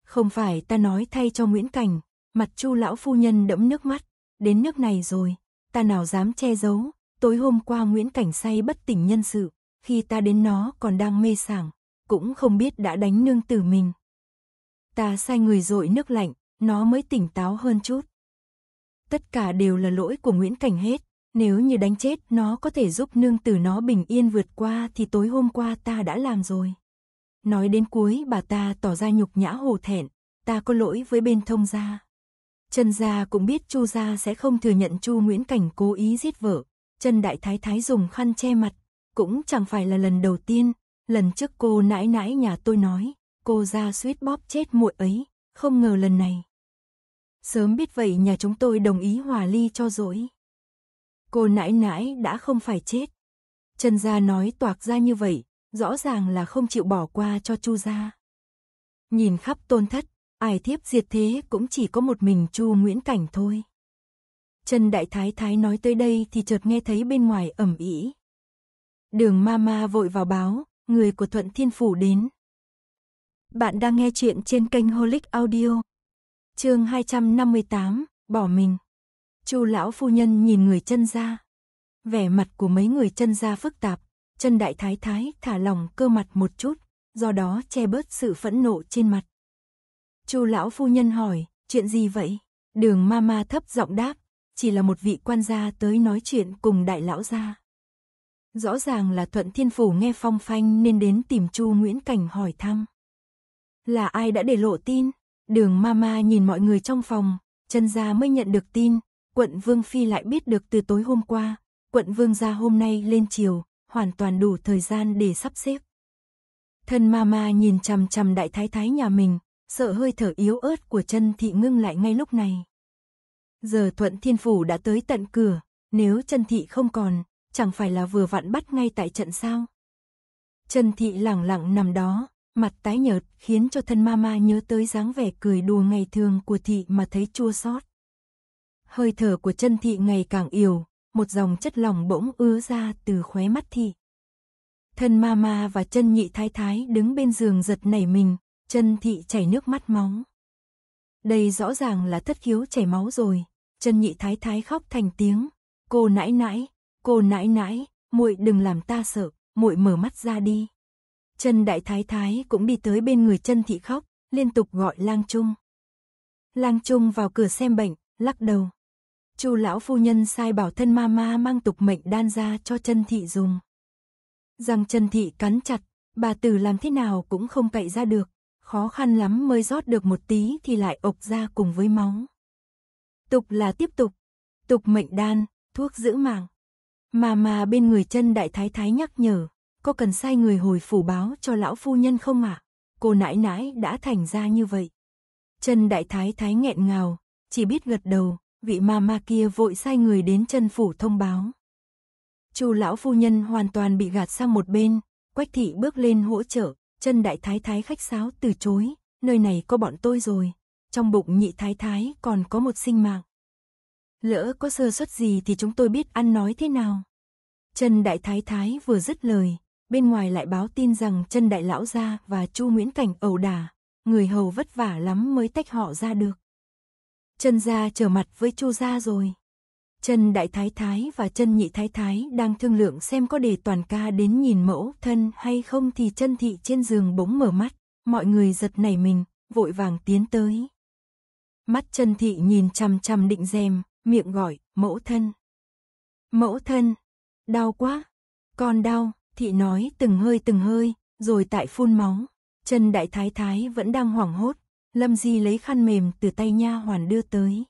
Không phải ta nói thay cho Nguyễn Cảnh, mặt Chu lão phu nhân đẫm nước mắt, đến nước này rồi, ta nào dám che giấu, tối hôm qua Nguyễn Cảnh say bất tỉnh nhân sự, khi ta đến nó còn đang mê sảng, cũng không biết đã đánh nương tử mình. Ta sai người dội nước lạnh, nó mới tỉnh táo hơn chút. Tất cả đều là lỗi của Nguyễn Cảnh hết, nếu như đánh chết nó có thể giúp nương tử nó bình yên vượt qua thì tối hôm qua ta đã làm rồi. Nói đến cuối bà ta tỏ ra nhục nhã hổ thẹn, ta có lỗi với bên thông gia. Trần gia cũng biết Chu gia sẽ không thừa nhận Chu Nguyễn Cảnh cố ý giết vợ, Trần đại thái thái dùng khăn che mặt, cũng chẳng phải là lần đầu tiên, lần trước cô nãi nãi nhà tôi nói, cô ra suýt bóp chết muội ấy, không ngờ lần này. Sớm biết vậy nhà chúng tôi đồng ý hòa ly cho rồi. Cô nãi nãi đã không phải chết. Trần gia nói toạc ra như vậy, rõ ràng là không chịu bỏ qua cho Chu gia. Nhìn khắp tôn thất, ai thiếp diệt thế cũng chỉ có một mình Chu Nguyễn Cảnh thôi. Trần Đại Thái Thái nói tới đây thì chợt nghe thấy bên ngoài ầm ĩ. Đường ma ma vội vào báo, người của Thuận Thiên Phủ đến. Bạn đang nghe chuyện trên kênh Holic Audio. Chương 258, bỏ mình. Chu lão phu nhân nhìn người chân gia Vẻ mặt của mấy người chân gia phức tạp, chân đại thái thái thả lòng cơ mặt một chút, do đó che bớt sự phẫn nộ trên mặt. Chu lão phu nhân hỏi, chuyện gì vậy? Đường ma ma thấp giọng đáp, chỉ là một vị quan gia tới nói chuyện cùng đại lão gia. Rõ ràng là Thuận Thiên Phủ nghe phong phanh nên đến tìm Chu Nguyễn Cảnh hỏi thăm. Là ai đã để lộ tin? Đường ma ma nhìn mọi người trong phòng, chân gia mới nhận được tin, quận Vương Phi lại biết được từ tối hôm qua, quận Vương ra hôm nay lên chiều, hoàn toàn đủ thời gian để sắp xếp. Thân Ma nhìn chằm chằm đại thái thái nhà mình, sợ hơi thở yếu ớt của chân thị ngưng lại ngay lúc này. Giờ thuận thiên phủ đã tới tận cửa, nếu chân thị không còn, chẳng phải là vừa vặn bắt ngay tại trận sao. Chân thị lẳng lặng nằm đó, mặt tái nhợt khiến cho thân Ma nhớ tới dáng vẻ cười đùa ngày thường của thị mà thấy chua xót hơi thở của chân thị ngày càng yếu, một dòng chất lỏng bỗng ứa ra từ khóe mắt thị. Thân ma ma và chân nhị thái thái đứng bên giường giật nảy mình, chân thị chảy nước mắt máu. Đây rõ ràng là thất khiếu chảy máu rồi, chân nhị thái thái khóc thành tiếng, cô nãi nãi, cô nãi nãi, muội đừng làm ta sợ, muội mở mắt ra đi. Chân đại thái thái cũng đi tới bên người chân thị khóc, liên tục gọi lang trung. Lang trung vào cửa xem bệnh, lắc đầu. Chu lão phu nhân sai bảo thân ma ma mang tục mệnh đan ra cho chân thị dùng. Rằng chân thị cắn chặt, bà tử làm thế nào cũng không cậy ra được, khó khăn lắm mới rót được một tí thì lại ộc ra cùng với máu. Tục là tiếp tục, tục mệnh đan, thuốc giữ mạng. Mà mà bên người chân đại thái thái nhắc nhở, có cần sai người hồi phủ báo cho lão phu nhân không ạ? À? Cô nãi nãi đã thành ra như vậy. Chân đại thái thái nghẹn ngào, chỉ biết gật đầu, vị ma ma kia vội sai người đến chân phủ thông báo. Chu lão phu nhân hoàn toàn bị gạt sang một bên, Quách thị bước lên hỗ trợ, chân đại thái thái khách sáo từ chối, nơi này có bọn tôi rồi, trong bụng nhị thái thái còn có một sinh mạng. Lỡ có sơ suất gì thì chúng tôi biết ăn nói thế nào. chân Đại Thái Thái vừa dứt lời, bên ngoài lại báo tin rằng chân Đại Lão Gia và Chu Nguyễn Cảnh ẩu đả, người hầu vất vả lắm mới tách họ ra được chân gia trở mặt với chu gia rồi. Chân đại thái thái và chân nhị thái thái đang thương lượng xem có để toàn ca đến nhìn mẫu thân hay không thì chân thị trên giường bỗng mở mắt, mọi người giật nảy mình, vội vàng tiến tới. Mắt chân thị nhìn chằm chằm định dèm, miệng gọi, mẫu thân. Mẫu thân, đau quá, con đau, thị nói từng hơi từng hơi, rồi tại phun máu. Chân đại thái thái vẫn đang hoảng hốt, Lâm Di lấy khăn mềm từ tay nha hoàn đưa tới.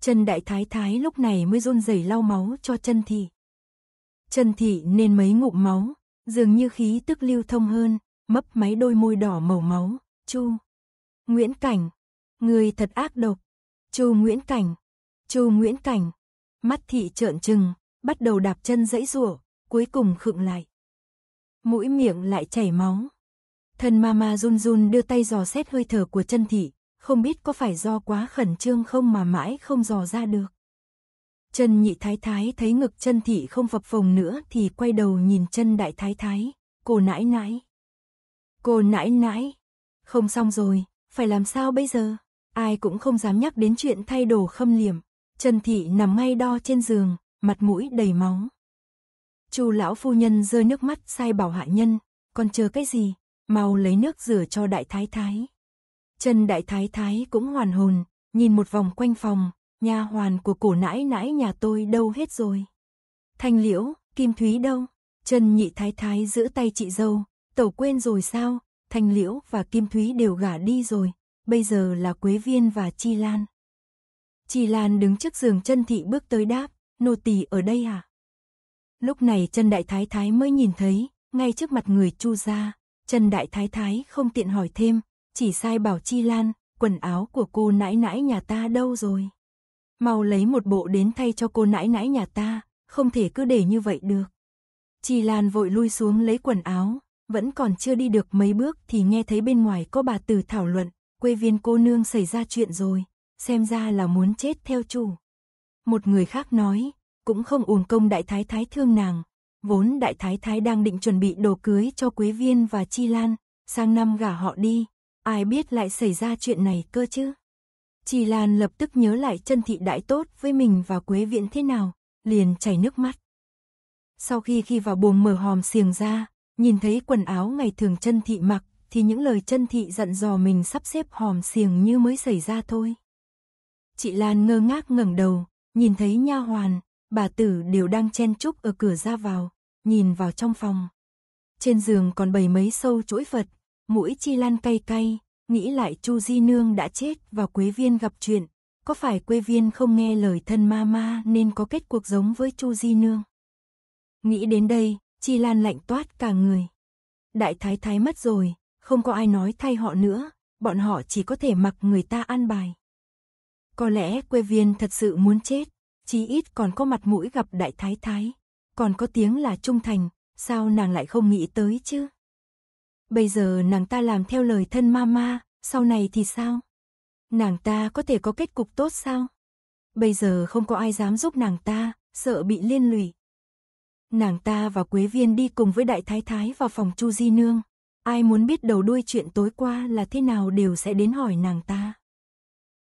Trần đại thái thái lúc này mới run rẩy lau máu cho Trần thị. Trần thị nên mấy ngụm máu, dường như khí tức lưu thông hơn, mấp máy đôi môi đỏ màu máu, chu. Nguyễn Cảnh, người thật ác độc. Chu Nguyễn Cảnh, Chu Nguyễn Cảnh. Mắt thị trợn trừng, bắt đầu đạp chân dãy rủa, cuối cùng khựng lại. Mũi miệng lại chảy máu. Thân mama run run đưa tay dò xét hơi thở của chân thị, không biết có phải do quá khẩn trương không mà mãi không dò ra được. Chân nhị thái thái thấy ngực chân thị không phập phồng nữa thì quay đầu nhìn chân đại thái thái, cô nãi nãi. Cô nãi nãi, không xong rồi, phải làm sao bây giờ? Ai cũng không dám nhắc đến chuyện thay đồ khâm liềm. Chân thị nằm ngay đo trên giường, mặt mũi đầy máu. Chu lão phu nhân rơi nước mắt sai bảo hạ nhân, còn chờ cái gì, mau lấy nước rửa cho đại thái thái. chân đại thái thái cũng hoàn hồn, nhìn một vòng quanh phòng, nhà hoàn của cổ nãi nãi nhà tôi đâu hết rồi. Thanh liễu, kim thúy đâu? chân nhị thái thái giữ tay chị dâu, tẩu quên rồi sao? Thanh liễu và kim thúy đều gả đi rồi, bây giờ là Quế Viên và Chi Lan. Chi Lan đứng trước giường chân thị bước tới đáp, nô tỳ ở đây à? Lúc này chân đại thái thái mới nhìn thấy, ngay trước mặt người chu gia, Trần Đại Thái Thái không tiện hỏi thêm, chỉ sai bảo Chi Lan, quần áo của cô nãi nãi nhà ta đâu rồi? Mau lấy một bộ đến thay cho cô nãi nãi nhà ta, không thể cứ để như vậy được. Chi Lan vội lui xuống lấy quần áo, vẫn còn chưa đi được mấy bước thì nghe thấy bên ngoài có bà từ thảo luận, quê viên cô nương xảy ra chuyện rồi, xem ra là muốn chết theo chủ. Một người khác nói, cũng không uổng công đại thái thái thương nàng, Vốn đại thái thái đang định chuẩn bị đồ cưới cho Quế Viên và Chi Lan, sang năm gả họ đi, ai biết lại xảy ra chuyện này cơ chứ. Chi Lan lập tức nhớ lại chân thị đại tốt với mình và Quế Viện thế nào, liền chảy nước mắt. Sau khi khi vào buồng mở hòm xiềng ra, nhìn thấy quần áo ngày thường chân thị mặc, thì những lời chân thị dặn dò mình sắp xếp hòm xiềng như mới xảy ra thôi. Chị Lan ngơ ngác ngẩng đầu, nhìn thấy nha hoàn, bà tử đều đang chen chúc ở cửa ra vào, nhìn vào trong phòng. Trên giường còn bầy mấy sâu chuỗi Phật, mũi chi lan cay cay, nghĩ lại Chu Di Nương đã chết và Quế Viên gặp chuyện. Có phải Quế Viên không nghe lời thân ma ma nên có kết cuộc giống với Chu Di Nương? Nghĩ đến đây, Chi Lan lạnh toát cả người. Đại thái thái mất rồi, không có ai nói thay họ nữa, bọn họ chỉ có thể mặc người ta ăn bài. Có lẽ Quế Viên thật sự muốn chết, chí ít còn có mặt mũi gặp đại thái thái, còn có tiếng là trung thành, sao nàng lại không nghĩ tới chứ? Bây giờ nàng ta làm theo lời thân mama, sau này thì sao? Nàng ta có thể có kết cục tốt sao? Bây giờ không có ai dám giúp nàng ta, sợ bị liên lụy. Nàng ta và Quế Viên đi cùng với Đại Thái Thái vào phòng Chu Di Nương. Ai muốn biết đầu đuôi chuyện tối qua là thế nào đều sẽ đến hỏi nàng ta.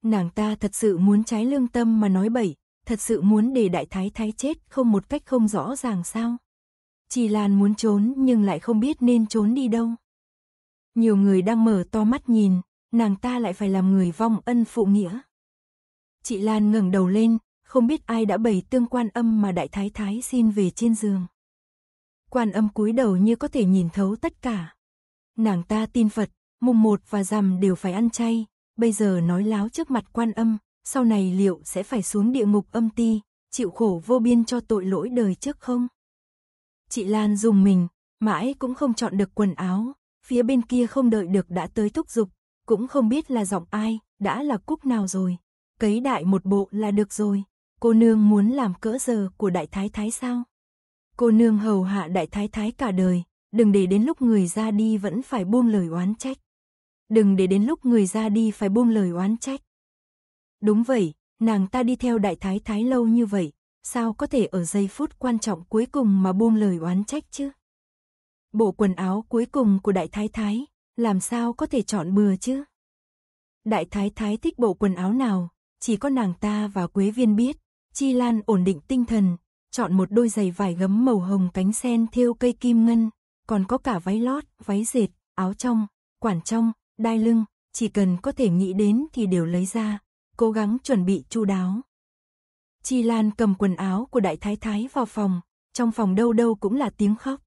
Nàng ta thật sự muốn trái lương tâm mà nói bậy, thật sự muốn để đại thái thái chết không một cách không rõ ràng sao. Chỉ Lan muốn trốn nhưng lại không biết nên trốn đi đâu. Nhiều người đang mở to mắt nhìn, nàng ta lại phải làm người vong ân phụ nghĩa. Chị Lan ngẩng đầu lên, không biết ai đã bày tương quan âm mà đại thái thái xin về trên giường. Quan âm cúi đầu như có thể nhìn thấu tất cả. Nàng ta tin Phật, mùng một và rằm đều phải ăn chay, bây giờ nói láo trước mặt quan âm, sau này liệu sẽ phải xuống địa ngục âm ti, chịu khổ vô biên cho tội lỗi đời trước không? Chị Lan dùng mình, mãi cũng không chọn được quần áo, phía bên kia không đợi được đã tới thúc giục, cũng không biết là giọng ai, đã là cúc nào rồi. Cấy đại một bộ là được rồi, cô nương muốn làm cỡ giờ của đại thái thái sao? Cô nương hầu hạ đại thái thái cả đời, đừng để đến lúc người ra đi vẫn phải buông lời oán trách. Đừng để đến lúc người ra đi phải buông lời oán trách. Đúng vậy, nàng ta đi theo đại thái thái lâu như vậy, sao có thể ở giây phút quan trọng cuối cùng mà buông lời oán trách chứ? Bộ quần áo cuối cùng của đại thái thái, làm sao có thể chọn bừa chứ? Đại thái thái thích bộ quần áo nào, chỉ có nàng ta và Quế Viên biết. Chi Lan ổn định tinh thần, chọn một đôi giày vải gấm màu hồng cánh sen thêu cây kim ngân, còn có cả váy lót, váy dệt, áo trong, quản trong, đai lưng, chỉ cần có thể nghĩ đến thì đều lấy ra, cố gắng chuẩn bị chu đáo. Chi Lan cầm quần áo của đại thái thái vào phòng, trong phòng đâu đâu cũng là tiếng khóc.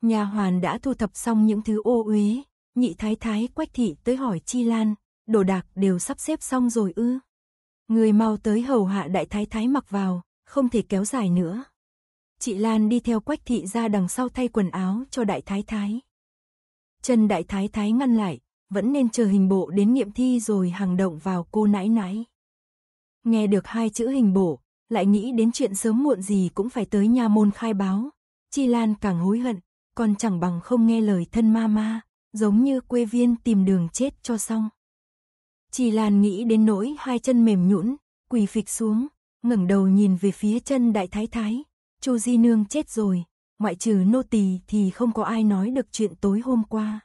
Nhà hoàn đã thu thập xong những thứ ô uế, nhị thái thái quách thị tới hỏi Chi Lan, đồ đạc đều sắp xếp xong rồi ư. Người mau tới hầu hạ đại thái thái mặc vào, không thể kéo dài nữa. Chị Lan đi theo quách thị ra đằng sau thay quần áo cho đại thái thái. Trần đại thái thái ngăn lại, vẫn nên chờ hình bộ đến nghiệm thi rồi hàng động vào cô nãi nãi. Nghe được hai chữ hình bộ, lại nghĩ đến chuyện sớm muộn gì cũng phải tới nhà môn khai báo. Chi Lan càng hối hận, còn chẳng bằng không nghe lời thân ma ma, giống như quê viên tìm đường chết cho xong. Chi Lan nghĩ đến nỗi hai chân mềm nhũn, quỳ phịch xuống, ngẩng đầu nhìn về phía chân đại thái thái, Chu Di Nương chết rồi, ngoại trừ nô tỳ thì không có ai nói được chuyện tối hôm qua.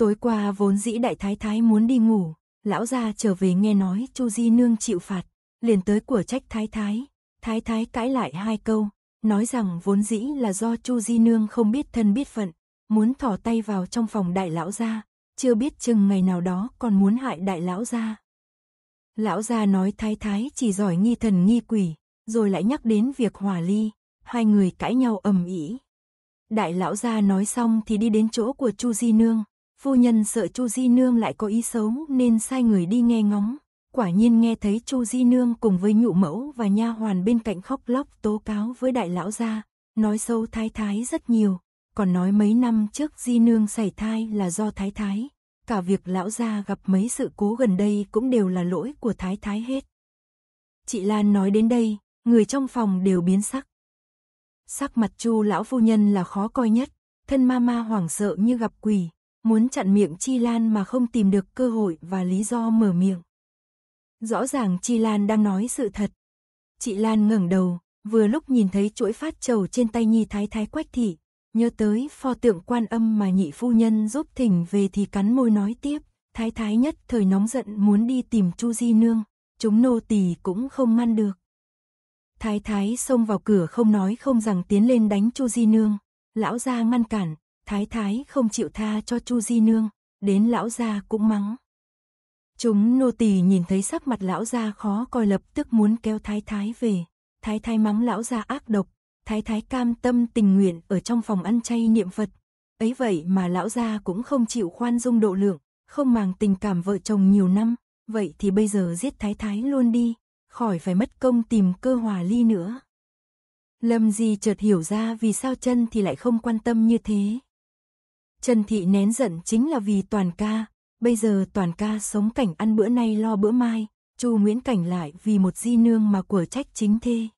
Tối qua vốn dĩ đại thái thái muốn đi ngủ, lão gia trở về nghe nói Chu Di Nương chịu phạt, liền tới của trách thái thái. Thái thái cãi lại hai câu, nói rằng vốn dĩ là do Chu Di Nương không biết thân biết phận, muốn thò tay vào trong phòng đại lão gia, chưa biết chừng ngày nào đó còn muốn hại đại lão gia. Lão gia nói thái thái chỉ giỏi nghi thần nghi quỷ, rồi lại nhắc đến việc hòa ly, hai người cãi nhau ầm ĩ. Đại lão gia nói xong thì đi đến chỗ của Chu Di Nương, Phu nhân sợ Chu Di Nương lại có ý xấu nên sai người đi nghe ngóng. Quả nhiên nghe thấy Chu Di Nương cùng với nhụ mẫu và nha hoàn bên cạnh khóc lóc tố cáo với đại lão gia, nói sâu thái thái rất nhiều, còn nói mấy năm trước Di Nương xảy thai là do thái thái. Cả việc lão gia gặp mấy sự cố gần đây cũng đều là lỗi của thái thái hết. Chị Lan nói đến đây, người trong phòng đều biến sắc. Sắc mặt Chu lão phu nhân là khó coi nhất, thân ma ma hoảng sợ như gặp quỷ, muốn chặn miệng Chi Lan mà không tìm được cơ hội và lý do mở miệng. Rõ ràng Chi Lan đang nói sự thật. Chị Lan ngẩng đầu, vừa lúc nhìn thấy chuỗi phát trầu trên tay Nhi Thái Thái Quách Thị, nhớ tới pho tượng quan âm mà nhị phu nhân giúp thỉnh về thì cắn môi nói tiếp, Thái Thái nhất thời nóng giận muốn đi tìm Chu Di Nương, chúng nô tỳ cũng không ngăn được. Thái Thái xông vào cửa không nói không rằng tiến lên đánh Chu Di Nương, lão gia ngăn cản, Thái thái không chịu tha cho Chu Di Nương, đến lão gia cũng mắng. Chúng nô tỳ nhìn thấy sắc mặt lão gia khó coi lập tức muốn kéo thái thái về. Thái thái mắng lão gia ác độc, thái thái cam tâm tình nguyện ở trong phòng ăn chay niệm Phật. Ấy vậy mà lão gia cũng không chịu khoan dung độ lượng, không màng tình cảm vợ chồng nhiều năm, vậy thì bây giờ giết thái thái luôn đi, khỏi phải mất công tìm cơ hòa ly nữa. Lâm Di chợt hiểu ra vì sao chân thì lại không quan tâm như thế, Trần Thị nén giận chính là vì Toàn ca, bây giờ Toàn ca sống cảnh ăn bữa nay lo bữa mai, Chu Nguyễn Cảnh lại vì một di nương mà của trách chính thê.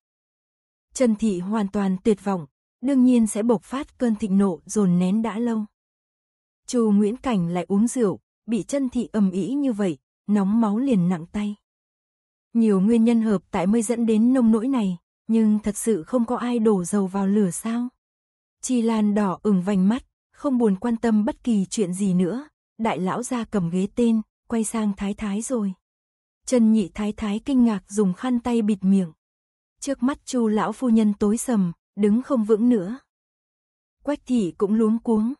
Trần Thị hoàn toàn tuyệt vọng, đương nhiên sẽ bộc phát cơn thịnh nộ dồn nén đã lâu. Chu Nguyễn Cảnh lại uống rượu, bị Trần Thị ầm ĩ như vậy, nóng máu liền nặng tay. Nhiều nguyên nhân hợp tại mới dẫn đến nông nỗi này, nhưng thật sự không có ai đổ dầu vào lửa sao? Chi Lan đỏ ửng vành mắt, không buồn quan tâm bất kỳ chuyện gì nữa. Đại lão ra cầm ghế tên, quay sang thái thái rồi. Trần nhị thái thái kinh ngạc dùng khăn tay bịt miệng. Trước mắt chu lão phu nhân tối sầm, đứng không vững nữa. Quách thị cũng luống cuống.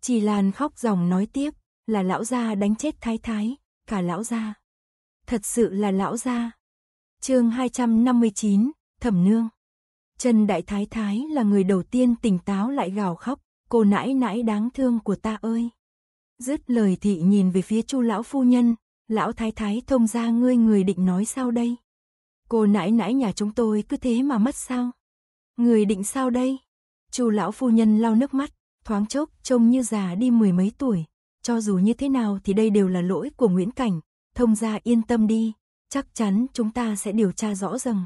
Chỉ làn khóc dòng nói tiếp, là lão gia đánh chết thái thái, cả lão gia. Thật sự là lão gia. chương 259, Thẩm Nương. Trần Đại Thái Thái là người đầu tiên tỉnh táo lại gào khóc cô nãi nãi đáng thương của ta ơi. Dứt lời thị nhìn về phía chu lão phu nhân, lão thái thái thông ra ngươi người định nói sao đây? Cô nãi nãi nhà chúng tôi cứ thế mà mất sao? Người định sao đây? Chu lão phu nhân lau nước mắt, thoáng chốc trông như già đi mười mấy tuổi, cho dù như thế nào thì đây đều là lỗi của Nguyễn Cảnh, thông ra yên tâm đi, chắc chắn chúng ta sẽ điều tra rõ ràng.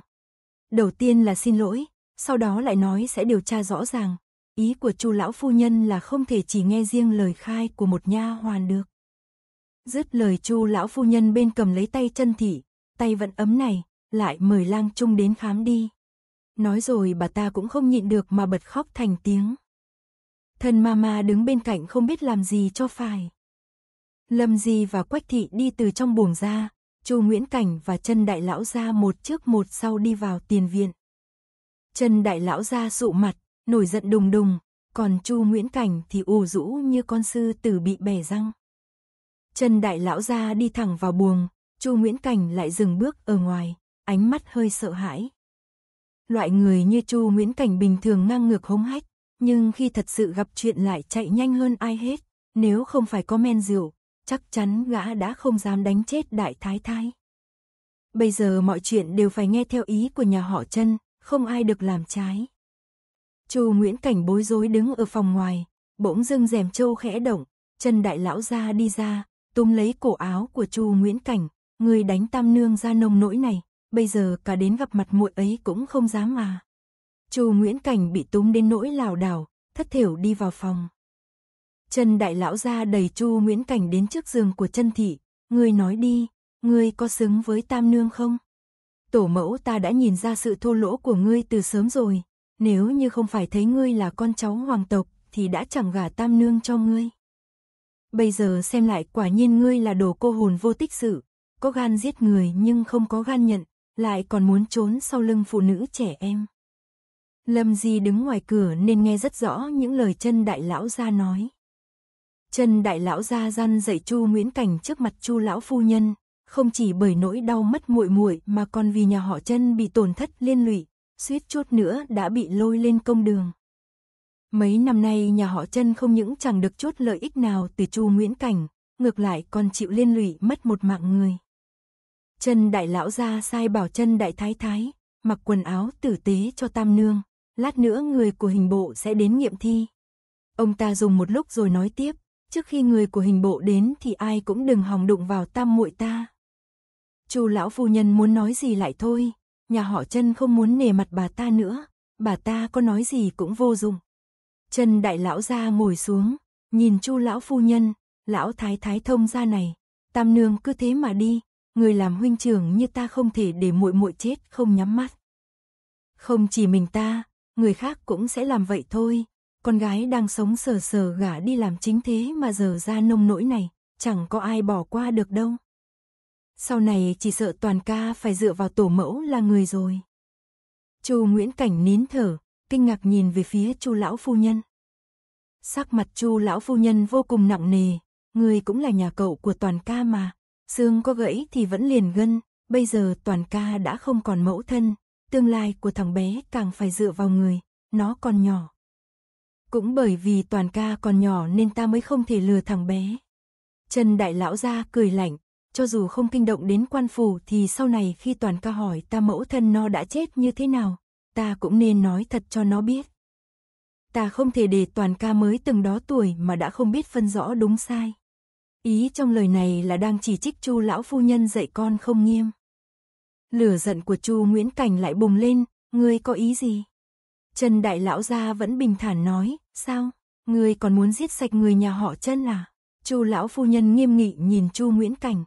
Đầu tiên là xin lỗi, sau đó lại nói sẽ điều tra rõ ràng, Ý của Chu lão phu nhân là không thể chỉ nghe riêng lời khai của một nha hoàn được. Dứt lời Chu lão phu nhân bên cầm lấy tay chân thị, tay vẫn ấm này, lại mời lang trung đến khám đi. Nói rồi bà ta cũng không nhịn được mà bật khóc thành tiếng. Thân mama đứng bên cạnh không biết làm gì cho phải. Lâm Di và Quách Thị đi từ trong buồng ra, Chu Nguyễn Cảnh và chân đại lão ra một trước một sau đi vào tiền viện. Chân đại lão ra sụ mặt, nổi giận đùng đùng, còn Chu Nguyễn Cảnh thì u rũ như con sư tử bị bẻ răng. Trần đại lão ra đi thẳng vào buồng, Chu Nguyễn Cảnh lại dừng bước ở ngoài, ánh mắt hơi sợ hãi. Loại người như Chu Nguyễn Cảnh bình thường ngang ngược hống hách, nhưng khi thật sự gặp chuyện lại chạy nhanh hơn ai hết, nếu không phải có men rượu, chắc chắn gã đã không dám đánh chết đại thái thái. Bây giờ mọi chuyện đều phải nghe theo ý của nhà họ chân, không ai được làm trái. Chu Nguyễn Cảnh bối rối đứng ở phòng ngoài, bỗng dưng rèm châu khẽ động, chân đại lão ra đi ra, túm lấy cổ áo của Chu Nguyễn Cảnh, người đánh tam nương ra nông nỗi này, bây giờ cả đến gặp mặt muội ấy cũng không dám à Chu Nguyễn Cảnh bị túm đến nỗi lảo đảo, thất thểu đi vào phòng. Chân đại lão ra đẩy Chu Nguyễn Cảnh đến trước giường của chân thị, người nói đi, người có xứng với tam nương không? Tổ mẫu ta đã nhìn ra sự thô lỗ của ngươi từ sớm rồi, nếu như không phải thấy ngươi là con cháu hoàng tộc, thì đã chẳng gả tam nương cho ngươi. Bây giờ xem lại quả nhiên ngươi là đồ cô hồn vô tích sự, có gan giết người nhưng không có gan nhận, lại còn muốn trốn sau lưng phụ nữ trẻ em. Lâm Di đứng ngoài cửa nên nghe rất rõ những lời chân đại lão gia nói. Chân đại lão gia răn dạy Chu Nguyễn Cảnh trước mặt Chu lão phu nhân, không chỉ bởi nỗi đau mất muội muội mà còn vì nhà họ Chân bị tổn thất liên lụy, suýt chút nữa đã bị lôi lên công đường. Mấy năm nay nhà họ chân không những chẳng được chút lợi ích nào từ Chu Nguyễn Cảnh, ngược lại còn chịu liên lụy mất một mạng người. Chân đại lão ra sai bảo chân đại thái thái, mặc quần áo tử tế cho tam nương, lát nữa người của hình bộ sẽ đến nghiệm thi. Ông ta dùng một lúc rồi nói tiếp, trước khi người của hình bộ đến thì ai cũng đừng hòng đụng vào tam muội ta. Chu lão phu nhân muốn nói gì lại thôi, nhà họ chân không muốn nề mặt bà ta nữa, bà ta có nói gì cũng vô dụng. Trần đại lão gia ngồi xuống, nhìn chu lão phu nhân, lão thái thái thông gia này, tam nương cứ thế mà đi, người làm huynh trưởng như ta không thể để muội muội chết không nhắm mắt. Không chỉ mình ta, người khác cũng sẽ làm vậy thôi, con gái đang sống sờ sờ gả đi làm chính thế mà giờ ra nông nỗi này, chẳng có ai bỏ qua được đâu. Sau này chỉ sợ toàn ca phải dựa vào tổ mẫu là người rồi. Chu Nguyễn Cảnh nín thở, kinh ngạc nhìn về phía Chu lão phu nhân. Sắc mặt Chu lão phu nhân vô cùng nặng nề, người cũng là nhà cậu của toàn ca mà, xương có gãy thì vẫn liền gân, bây giờ toàn ca đã không còn mẫu thân, tương lai của thằng bé càng phải dựa vào người, nó còn nhỏ. Cũng bởi vì toàn ca còn nhỏ nên ta mới không thể lừa thằng bé. Trần đại lão gia cười lạnh, cho dù không kinh động đến quan phủ thì sau này khi toàn ca hỏi ta mẫu thân nó đã chết như thế nào, ta cũng nên nói thật cho nó biết. Ta không thể để toàn ca mới từng đó tuổi mà đã không biết phân rõ đúng sai. Ý trong lời này là đang chỉ trích Chu lão phu nhân dạy con không nghiêm. Lửa giận của Chu Nguyễn Cảnh lại bùng lên, ngươi có ý gì? Trần đại lão gia vẫn bình thản nói, sao, ngươi còn muốn giết sạch người nhà họ Trần à? Chu lão phu nhân nghiêm nghị nhìn Chu Nguyễn Cảnh.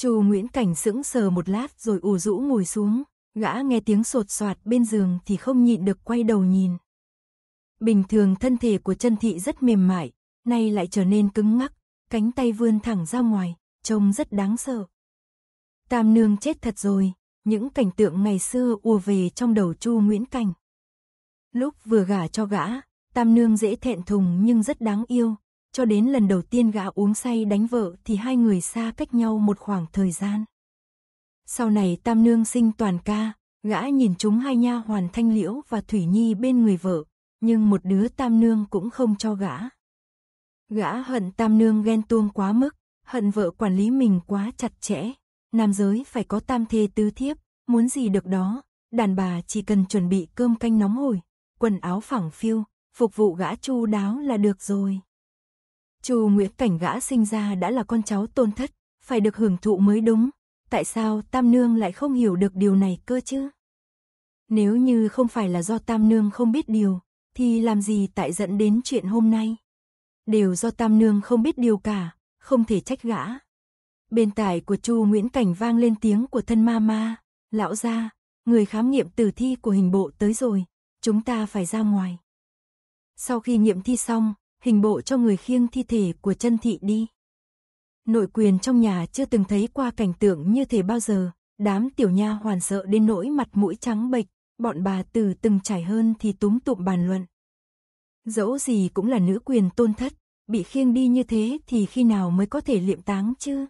Chu Nguyễn Cảnh sững sờ một lát rồi ủ rũ ngồi xuống, gã nghe tiếng sột soạt bên giường thì không nhịn được quay đầu nhìn. Bình thường thân thể của chân thị rất mềm mại, nay lại trở nên cứng ngắc, cánh tay vươn thẳng ra ngoài, trông rất đáng sợ. Tam nương chết thật rồi, những cảnh tượng ngày xưa ùa về trong đầu Chu Nguyễn Cảnh. Lúc vừa gả cho gã, Tam nương dễ thẹn thùng nhưng rất đáng yêu, cho đến lần đầu tiên gã uống say đánh vợ thì hai người xa cách nhau một khoảng thời gian. Sau này Tam Nương sinh toàn ca, gã nhìn chúng hai nha hoàn Thanh Liễu và Thủy Nhi bên người vợ, nhưng một đứa Tam Nương cũng không cho gã. Gã hận Tam Nương ghen tuông quá mức, hận vợ quản lý mình quá chặt chẽ, nam giới phải có tam thê tứ thiếp, muốn gì được đó, đàn bà chỉ cần chuẩn bị cơm canh nóng hổi, quần áo phẳng phiu, phục vụ gã chu đáo là được rồi. Chu Nguyễn Cảnh gã sinh ra đã là con cháu tôn thất, phải được hưởng thụ mới đúng. Tại sao Tam Nương lại không hiểu được điều này cơ chứ? Nếu như không phải là do Tam Nương không biết điều, thì làm gì tại dẫn đến chuyện hôm nay? Đều do Tam Nương không biết điều cả, không thể trách gã. Bên tai của Chu Nguyễn Cảnh vang lên tiếng của thân ma ma, lão gia, người khám nghiệm tử thi của hình bộ tới rồi, chúng ta phải ra ngoài. Sau khi nghiệm thi xong, hình bộ cho người khiêng thi thể của chân thị đi. Nội quyền trong nhà chưa từng thấy qua cảnh tượng như thế bao giờ, đám tiểu nha hoàn sợ đến nỗi mặt mũi trắng bệch, bọn bà từ từng trải hơn thì túm tụm bàn luận. Dẫu gì cũng là nữ quyền tôn thất, bị khiêng đi như thế thì khi nào mới có thể liệm táng chứ?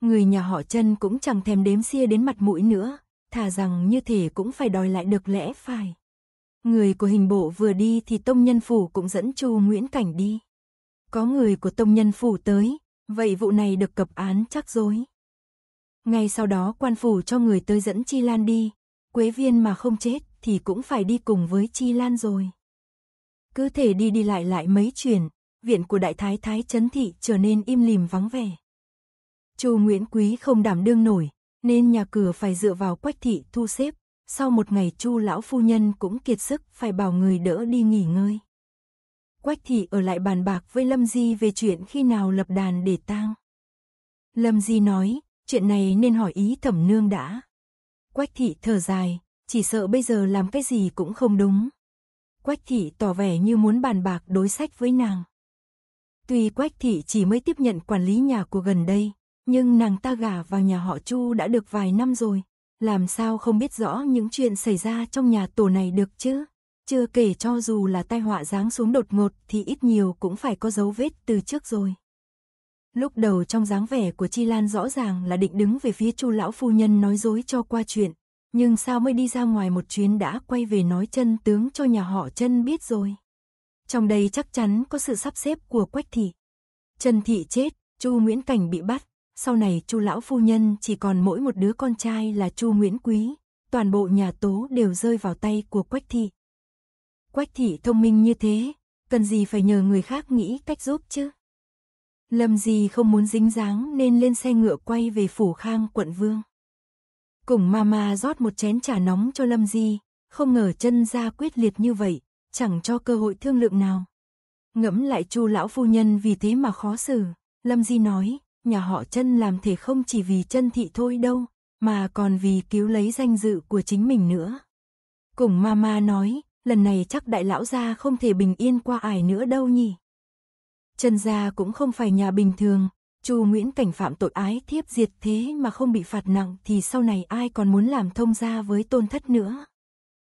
Người nhà họ chân cũng chẳng thèm đếm xia đến mặt mũi nữa, thà rằng như thế cũng phải đòi lại được lẽ phải. Người của hình bộ vừa đi thì Tông Nhân Phủ cũng dẫn Chu Nguyễn Cảnh đi. Có người của Tông Nhân Phủ tới, vậy vụ này được cập án chắc rồi. Ngay sau đó quan phủ cho người tới dẫn Chi Lan đi, Quế Viên mà không chết thì cũng phải đi cùng với Chi Lan rồi. Cứ thể đi đi lại lại mấy chuyển, viện của đại thái thái trấn thị trở nên im lìm vắng vẻ. Chu Nguyễn Quý không đảm đương nổi, nên nhà cửa phải dựa vào Quách thị thu xếp, sau một ngày chu lão phu nhân cũng kiệt sức phải bảo người đỡ đi nghỉ ngơi. Quách thị ở lại bàn bạc với Lâm Di về chuyện khi nào lập đàn để tang. Lâm Di nói, chuyện này nên hỏi ý thẩm nương đã. Quách thị thở dài, chỉ sợ bây giờ làm cái gì cũng không đúng. Quách thị tỏ vẻ như muốn bàn bạc đối sách với nàng. Tuy Quách thị chỉ mới tiếp nhận quản lý nhà của gần đây, nhưng nàng ta gả vào nhà họ Chu đã được vài năm rồi, làm sao không biết rõ những chuyện xảy ra trong nhà tổ này được chứ? Chưa kể cho dù là tai họa giáng xuống đột ngột thì ít nhiều cũng phải có dấu vết từ trước rồi. Lúc đầu trong dáng vẻ của Chi Lan rõ ràng là định đứng về phía Chu lão phu nhân nói dối cho qua chuyện, nhưng sao mới đi ra ngoài một chuyến đã quay về nói chân tướng cho nhà họ Chân biết rồi. Trong đây chắc chắn có sự sắp xếp của Quách thị. Trần thị chết, Chu Nguyễn Cảnh bị bắt, sau này Chu lão phu nhân chỉ còn mỗi một đứa con trai là Chu Nguyễn Quý, toàn bộ nhà Tố đều rơi vào tay của Quách thị. Quách thị thông minh như thế, cần gì phải nhờ người khác nghĩ cách giúp chứ? Lâm Di không muốn dính dáng nên lên xe ngựa quay về phủ Khang quận Vương. Cùng mama rót một chén trà nóng cho Lâm Di, không ngờ chân ra quyết liệt như vậy, chẳng cho cơ hội thương lượng nào. Ngẫm lại Chu lão phu nhân vì thế mà khó xử, Lâm Di nói, nhà họ chân làm thể không chỉ vì chân thị thôi đâu, mà còn vì cứu lấy danh dự của chính mình nữa. Cùng mama nói, lần này chắc đại lão gia không thể bình yên qua ải nữa đâu nhỉ. Chân gia cũng không phải nhà bình thường, Chu Nguyễn Cảnh phạm tội ái thiếp diệt thế mà không bị phạt nặng thì sau này ai còn muốn làm thông gia với tôn thất nữa.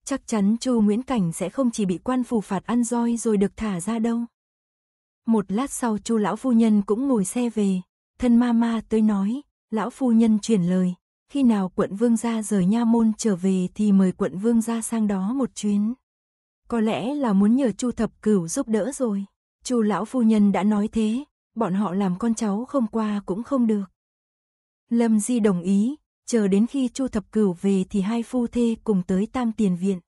Chắc chắn Chu Nguyễn Cảnh sẽ không chỉ bị quan phủ phạt ăn roi rồi được thả ra đâu. Một lát sau Chu lão phu nhân cũng ngồi xe về, Thân ma ma tới nói, lão phu nhân truyền lời, khi nào quận vương gia rời nha môn trở về thì mời quận vương gia sang đó một chuyến. Có lẽ là muốn nhờ Chu thập cửu giúp đỡ rồi. Chu lão phu nhân đã nói thế, bọn họ làm con cháu không qua cũng không được. Lâm Di đồng ý, chờ đến khi Chu thập cửu về thì hai phu thê cùng tới Tam Tiền viện.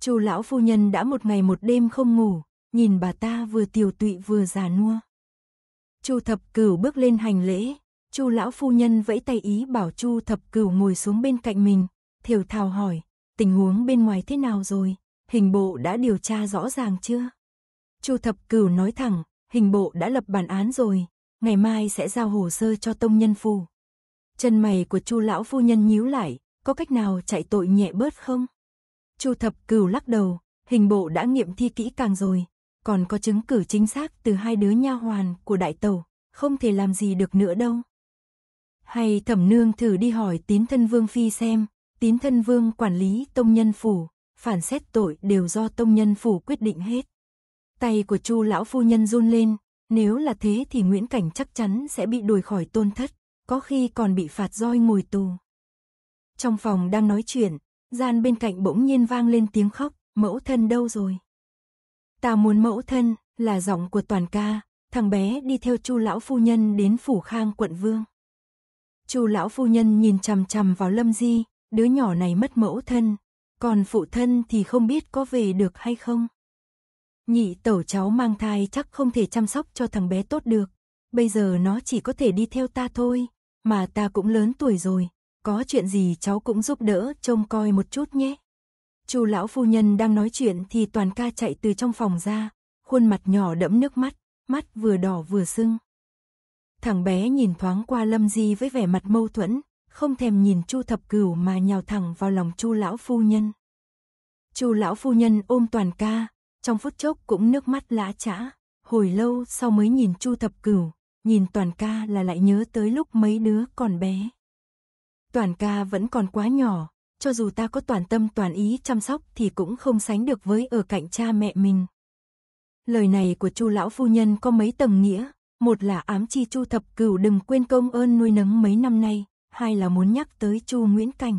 Chu lão phu nhân đã một ngày một đêm không ngủ, nhìn bà ta vừa tiều tụy vừa già nua. Chu Thập Cửu bước lên hành lễ, Chu lão phu nhân vẫy tay ý bảo Chu Thập Cửu ngồi xuống bên cạnh mình, thiểu thào hỏi, tình huống bên ngoài thế nào rồi, hình bộ đã điều tra rõ ràng chưa? Chu Thập Cửu nói thẳng, hình bộ đã lập bản án rồi, ngày mai sẽ giao hồ sơ cho tông nhân phu. Chân mày của Chu lão phu nhân nhíu lại, có cách nào chạy tội nhẹ bớt không? Chu Thập Cửu lắc đầu, hình bộ đã nghiệm thi kỹ càng rồi, còn có chứng cử chính xác từ hai đứa nha hoàn của đại tàu, không thể làm gì được nữa đâu. Hay thẩm nương thử đi hỏi tín thân vương phi xem, tín thân vương quản lý tông nhân phủ, phản xét tội đều do tông nhân phủ quyết định hết. Tay của chu lão phu nhân run lên, nếu là thế thì Nguyễn Cảnh chắc chắn sẽ bị đuổi khỏi tôn thất, có khi còn bị phạt roi ngồi tù. Trong phòng đang nói chuyện, gian bên cạnh bỗng nhiên vang lên tiếng khóc, mẫu thân đâu rồi? Ta muốn mẫu thân, là giọng của toàn ca, thằng bé đi theo chu lão phu nhân đến phủ khang quận vương. chu lão phu nhân nhìn chằm chằm vào lâm di, đứa nhỏ này mất mẫu thân, còn phụ thân thì không biết có về được hay không. Nhị tẩu cháu mang thai chắc không thể chăm sóc cho thằng bé tốt được, bây giờ nó chỉ có thể đi theo ta thôi, mà ta cũng lớn tuổi rồi, có chuyện gì cháu cũng giúp đỡ trông coi một chút nhé. Chu lão phu nhân đang nói chuyện thì toàn ca chạy từ trong phòng ra, khuôn mặt nhỏ đẫm nước mắt, mắt vừa đỏ vừa sưng. Thằng bé nhìn thoáng qua Lâm Di với vẻ mặt mâu thuẫn, không thèm nhìn Chu Thập Cửu mà nhào thẳng vào lòng Chu lão phu nhân. Chu lão phu nhân ôm toàn ca, trong phút chốc cũng nước mắt lã chã, hồi lâu sau mới nhìn Chu Thập Cửu, nhìn toàn ca là lại nhớ tới lúc mấy đứa còn bé. Toàn ca vẫn còn quá nhỏ, cho dù ta có toàn tâm toàn ý chăm sóc thì cũng không sánh được với ở cạnh cha mẹ mình. Lời này của Chu lão phu nhân có mấy tầng nghĩa, một là ám chi Chu thập cửu đừng quên công ơn nuôi nấng mấy năm nay, hai là muốn nhắc tới Chu Nguyễn Cảnh.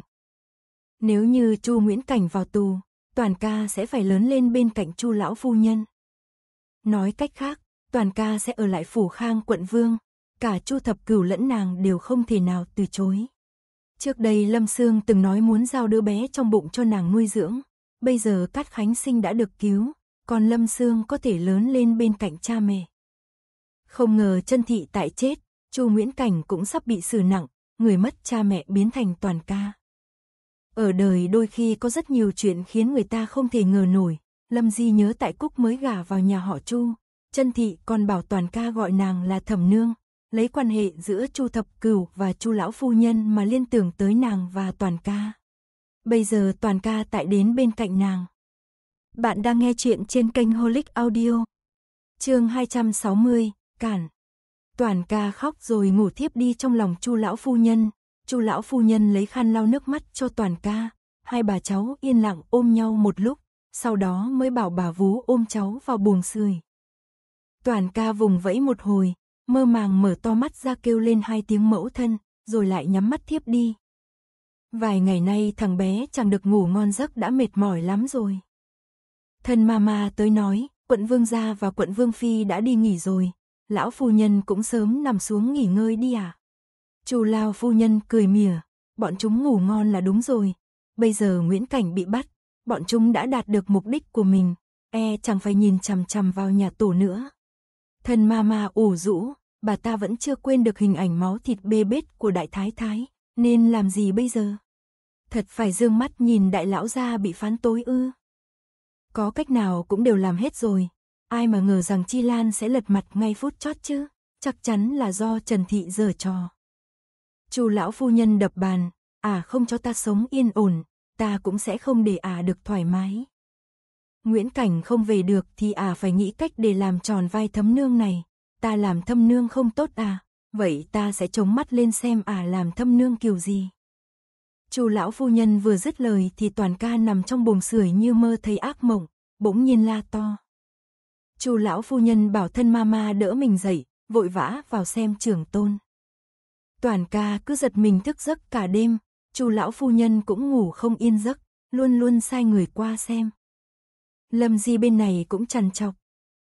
Nếu như Chu Nguyễn Cảnh vào tù, Toàn ca sẽ phải lớn lên bên cạnh Chu lão phu nhân. Nói cách khác, Toàn ca sẽ ở lại phủ Khang quận Vương, cả Chu thập cửu lẫn nàng đều không thể nào từ chối. Trước đây Lâm Sương từng nói muốn giao đứa bé trong bụng cho nàng nuôi dưỡng, bây giờ Cát Khánh Sinh đã được cứu, còn Lâm Sương có thể lớn lên bên cạnh cha mẹ. Không ngờ chân thị tại chết, Chu Nguyễn Cảnh cũng sắp bị xử nặng, người mất cha mẹ biến thành toàn ca. Ở đời đôi khi có rất nhiều chuyện khiến người ta không thể ngờ nổi, Lâm Di nhớ tại Cúc mới gả vào nhà họ Chu, chân thị còn bảo toàn ca gọi nàng là thẩm nương, lấy quan hệ giữa Chu Thập Cửu và Chu lão phu nhân mà liên tưởng tới nàng và Toàn ca. Bây giờ Toàn ca tại đến bên cạnh nàng. Bạn đang nghe chuyện trên kênh Holic Audio. Chương 260, cản. Toàn ca khóc rồi ngủ thiếp đi trong lòng Chu lão phu nhân, Chu lão phu nhân lấy khăn lau nước mắt cho Toàn ca, hai bà cháu yên lặng ôm nhau một lúc, sau đó mới bảo bà vú ôm cháu vào buồng sưởi. Toàn ca vùng vẫy một hồi, mơ màng mở to mắt ra kêu lên hai tiếng mẫu thân, rồi lại nhắm mắt thiếp đi. Vài ngày nay thằng bé chẳng được ngủ ngon giấc đã mệt mỏi lắm rồi. Thân mama tới nói, quận vương gia và quận vương phi đã đi nghỉ rồi, lão phu nhân cũng sớm nằm xuống nghỉ ngơi đi à. Chu lao phu nhân cười mỉa, bọn chúng ngủ ngon là đúng rồi, bây giờ Nguyễn Cảnh bị bắt, bọn chúng đã đạt được mục đích của mình, e chẳng phải nhìn chằm chằm vào nhà tổ nữa. Thân mama ủ rũ, bà ta vẫn chưa quên được hình ảnh máu thịt bê bết của đại thái thái, nên làm gì bây giờ? Thật phải dương mắt nhìn đại lão gia bị phán tối ư. Có cách nào cũng đều làm hết rồi, ai mà ngờ rằng Chi Lan sẽ lật mặt ngay phút chót chứ, chắc chắn là do Trần Thị dở trò. Chu lão phu nhân đập bàn, à không cho ta sống yên ổn, ta cũng sẽ không để à được thoải mái. Nguyễn Cảnh không về được thì à phải nghĩ cách để làm tròn vai thấm nương này. Ta làm thâm nương không tốt à, vậy ta sẽ chống mắt lên xem à làm thâm nương kiểu gì. Chu lão phu nhân vừa dứt lời thì toàn ca nằm trong bồn sưởi như mơ thấy ác mộng, bỗng nhiên la to. Chu lão phu nhân bảo thân mama đỡ mình dậy, vội vã vào xem trưởng tôn. Toàn ca cứ giật mình thức giấc cả đêm, Chu lão phu nhân cũng ngủ không yên giấc, luôn luôn sai người qua xem. Lâm Di bên này cũng chằn chọc.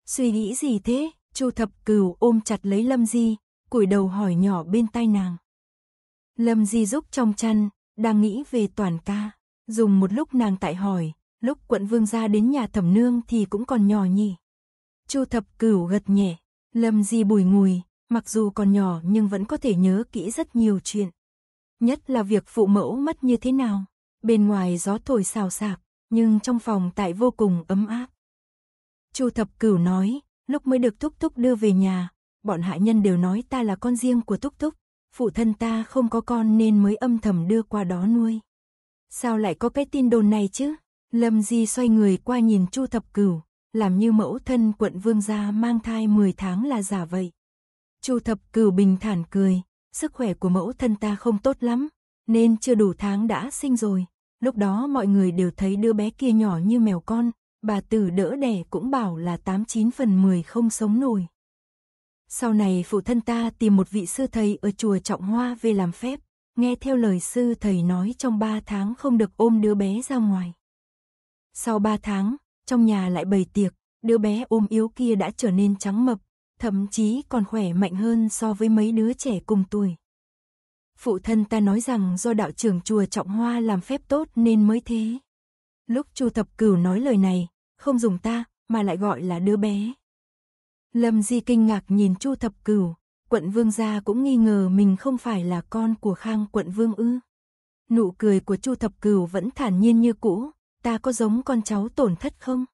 Suy nghĩ gì thế? Chu Thập Cửu ôm chặt lấy Lâm Di, cúi đầu hỏi nhỏ bên tai nàng. Lâm Di giúp trong chăn, đang nghĩ về toàn ca, dùng một lúc nàng tại hỏi, lúc quận vương gia đến nhà thẩm nương thì cũng còn nhỏ nhỉ. Chu Thập Cửu gật nhẹ, Lâm Di bùi ngùi, mặc dù còn nhỏ nhưng vẫn có thể nhớ kỹ rất nhiều chuyện. Nhất là việc phụ mẫu mất như thế nào, bên ngoài gió thổi xào xạc, nhưng trong phòng tại vô cùng ấm áp. Chu Thập Cửu nói, lúc mới được thúc thúc đưa về nhà, bọn hạ nhân đều nói ta là con riêng của thúc thúc, phụ thân ta không có con nên mới âm thầm đưa qua đó nuôi. Sao lại có cái tin đồn này chứ? Lâm Di xoay người qua nhìn Chu Thập Cửu, làm như mẫu thân quận vương gia mang thai 10 tháng là giả vậy. Chu Thập Cửu bình thản cười, sức khỏe của mẫu thân ta không tốt lắm, nên chưa đủ tháng đã sinh rồi, Lúc đó mọi người đều thấy đứa bé kia nhỏ như mèo con, bà tử đỡ đẻ cũng bảo là 89 phần 10 không sống nổi. Sau này phụ thân ta tìm một vị sư thầy ở chùa Trọng Hoa về làm phép, nghe theo lời sư thầy nói trong 3 tháng không được ôm đứa bé ra ngoài. Sau 3 tháng, trong nhà lại bày tiệc, đứa bé ôm yếu kia đã trở nên trắng mập, thậm chí còn khỏe mạnh hơn so với mấy đứa trẻ cùng tuổi. Phụ thân ta nói rằng do đạo trưởng chùa Trọng Hoa làm phép tốt nên mới thế. Lúc Chu Thập Cửu nói lời này, không dùng ta, mà lại gọi là đứa bé. Lâm Di kinh ngạc nhìn Chu Thập Cửu, quận vương gia cũng nghi ngờ mình không phải là con của Khang quận vương ư. Nụ cười của Chu Thập Cửu vẫn thản nhiên như cũ, ta có giống con cháu tổn thất không?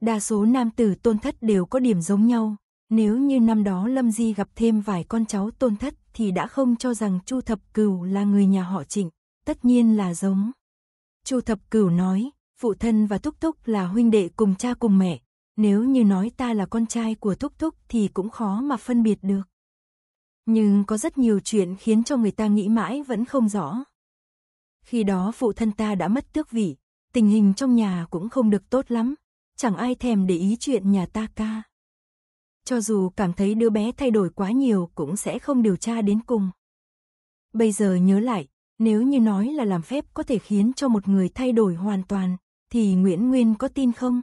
Đa số nam tử tôn thất đều có điểm giống nhau, nếu như năm đó Lâm Di gặp thêm vài con cháu tôn thất thì đã không cho rằng Chu Thập Cửu là người nhà họ Trịnh, tất nhiên là giống. Chu Thập Cửu nói, phụ thân và Thúc Thúc là huynh đệ cùng cha cùng mẹ, nếu như nói ta là con trai của Thúc Thúc thì cũng khó mà phân biệt được. Nhưng có rất nhiều chuyện khiến cho người ta nghĩ mãi vẫn không rõ. Khi đó phụ thân ta đã mất tước vị, tình hình trong nhà cũng không được tốt lắm, chẳng ai thèm để ý chuyện nhà ta ca cho dù cảm thấy đứa bé thay đổi quá nhiều cũng sẽ không điều tra đến cùng. Bây giờ nhớ lại, nếu như nói là làm phép có thể khiến cho một người thay đổi hoàn toàn, thì Nguyễn Nguyên có tin không?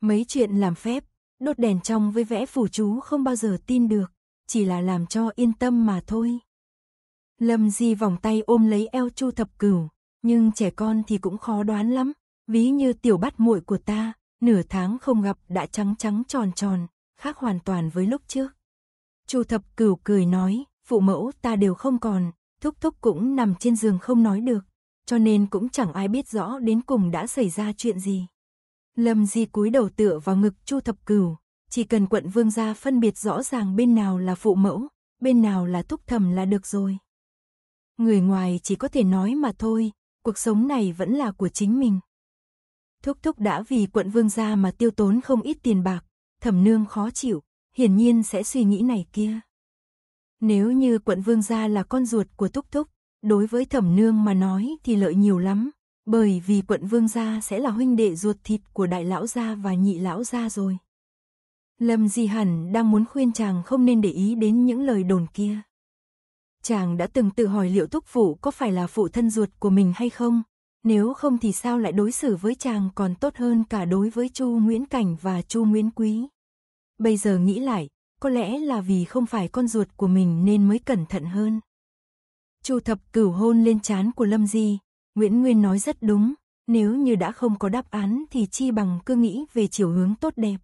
Mấy chuyện làm phép, đốt đèn trong với vẽ phủ chú không bao giờ tin được, chỉ là làm cho yên tâm mà thôi. Lâm Di vòng tay ôm lấy eo Chu Thập Cửu, nhưng trẻ con thì cũng khó đoán lắm, ví như tiểu bắt muội của ta, nửa tháng không gặp đã trắng trắng tròn tròn, khác hoàn toàn với lúc trước. Chu thập cửu cười nói, phụ mẫu ta đều không còn, thúc thúc cũng nằm trên giường không nói được, cho nên cũng chẳng ai biết rõ đến cùng đã xảy ra chuyện gì. Lâm Di cúi đầu tựa vào ngực Chu thập cửu, chỉ cần quận vương gia phân biệt rõ ràng bên nào là phụ mẫu, bên nào là thúc thầm là được rồi. Người ngoài chỉ có thể nói mà thôi, cuộc sống này vẫn là của chính mình. Thúc thúc đã vì quận vương gia mà tiêu tốn không ít tiền bạc, thẩm nương khó chịu, hiển nhiên sẽ suy nghĩ này kia. Nếu như quận vương gia là con ruột của Túc Túc, đối với thẩm nương mà nói thì lợi nhiều lắm, bởi vì quận vương gia sẽ là huynh đệ ruột thịt của đại lão gia và nhị lão gia rồi. Lâm Di Hẳn đang muốn khuyên chàng không nên để ý đến những lời đồn kia. Chàng đã từng tự hỏi liệu Túc Phụ có phải là phụ thân ruột của mình hay không, nếu không thì sao lại đối xử với chàng còn tốt hơn cả đối với Chu Nguyễn Cảnh và Chu Nguyễn Quý. Bây giờ nghĩ lại, có lẽ là vì không phải con ruột của mình nên mới cẩn thận hơn. Chu Thập cửu hôn lên trán của Lâm Di, Nguyễn Nguyên nói rất đúng, nếu như đã không có đáp án thì chi bằng cứ nghĩ về chiều hướng tốt đẹp.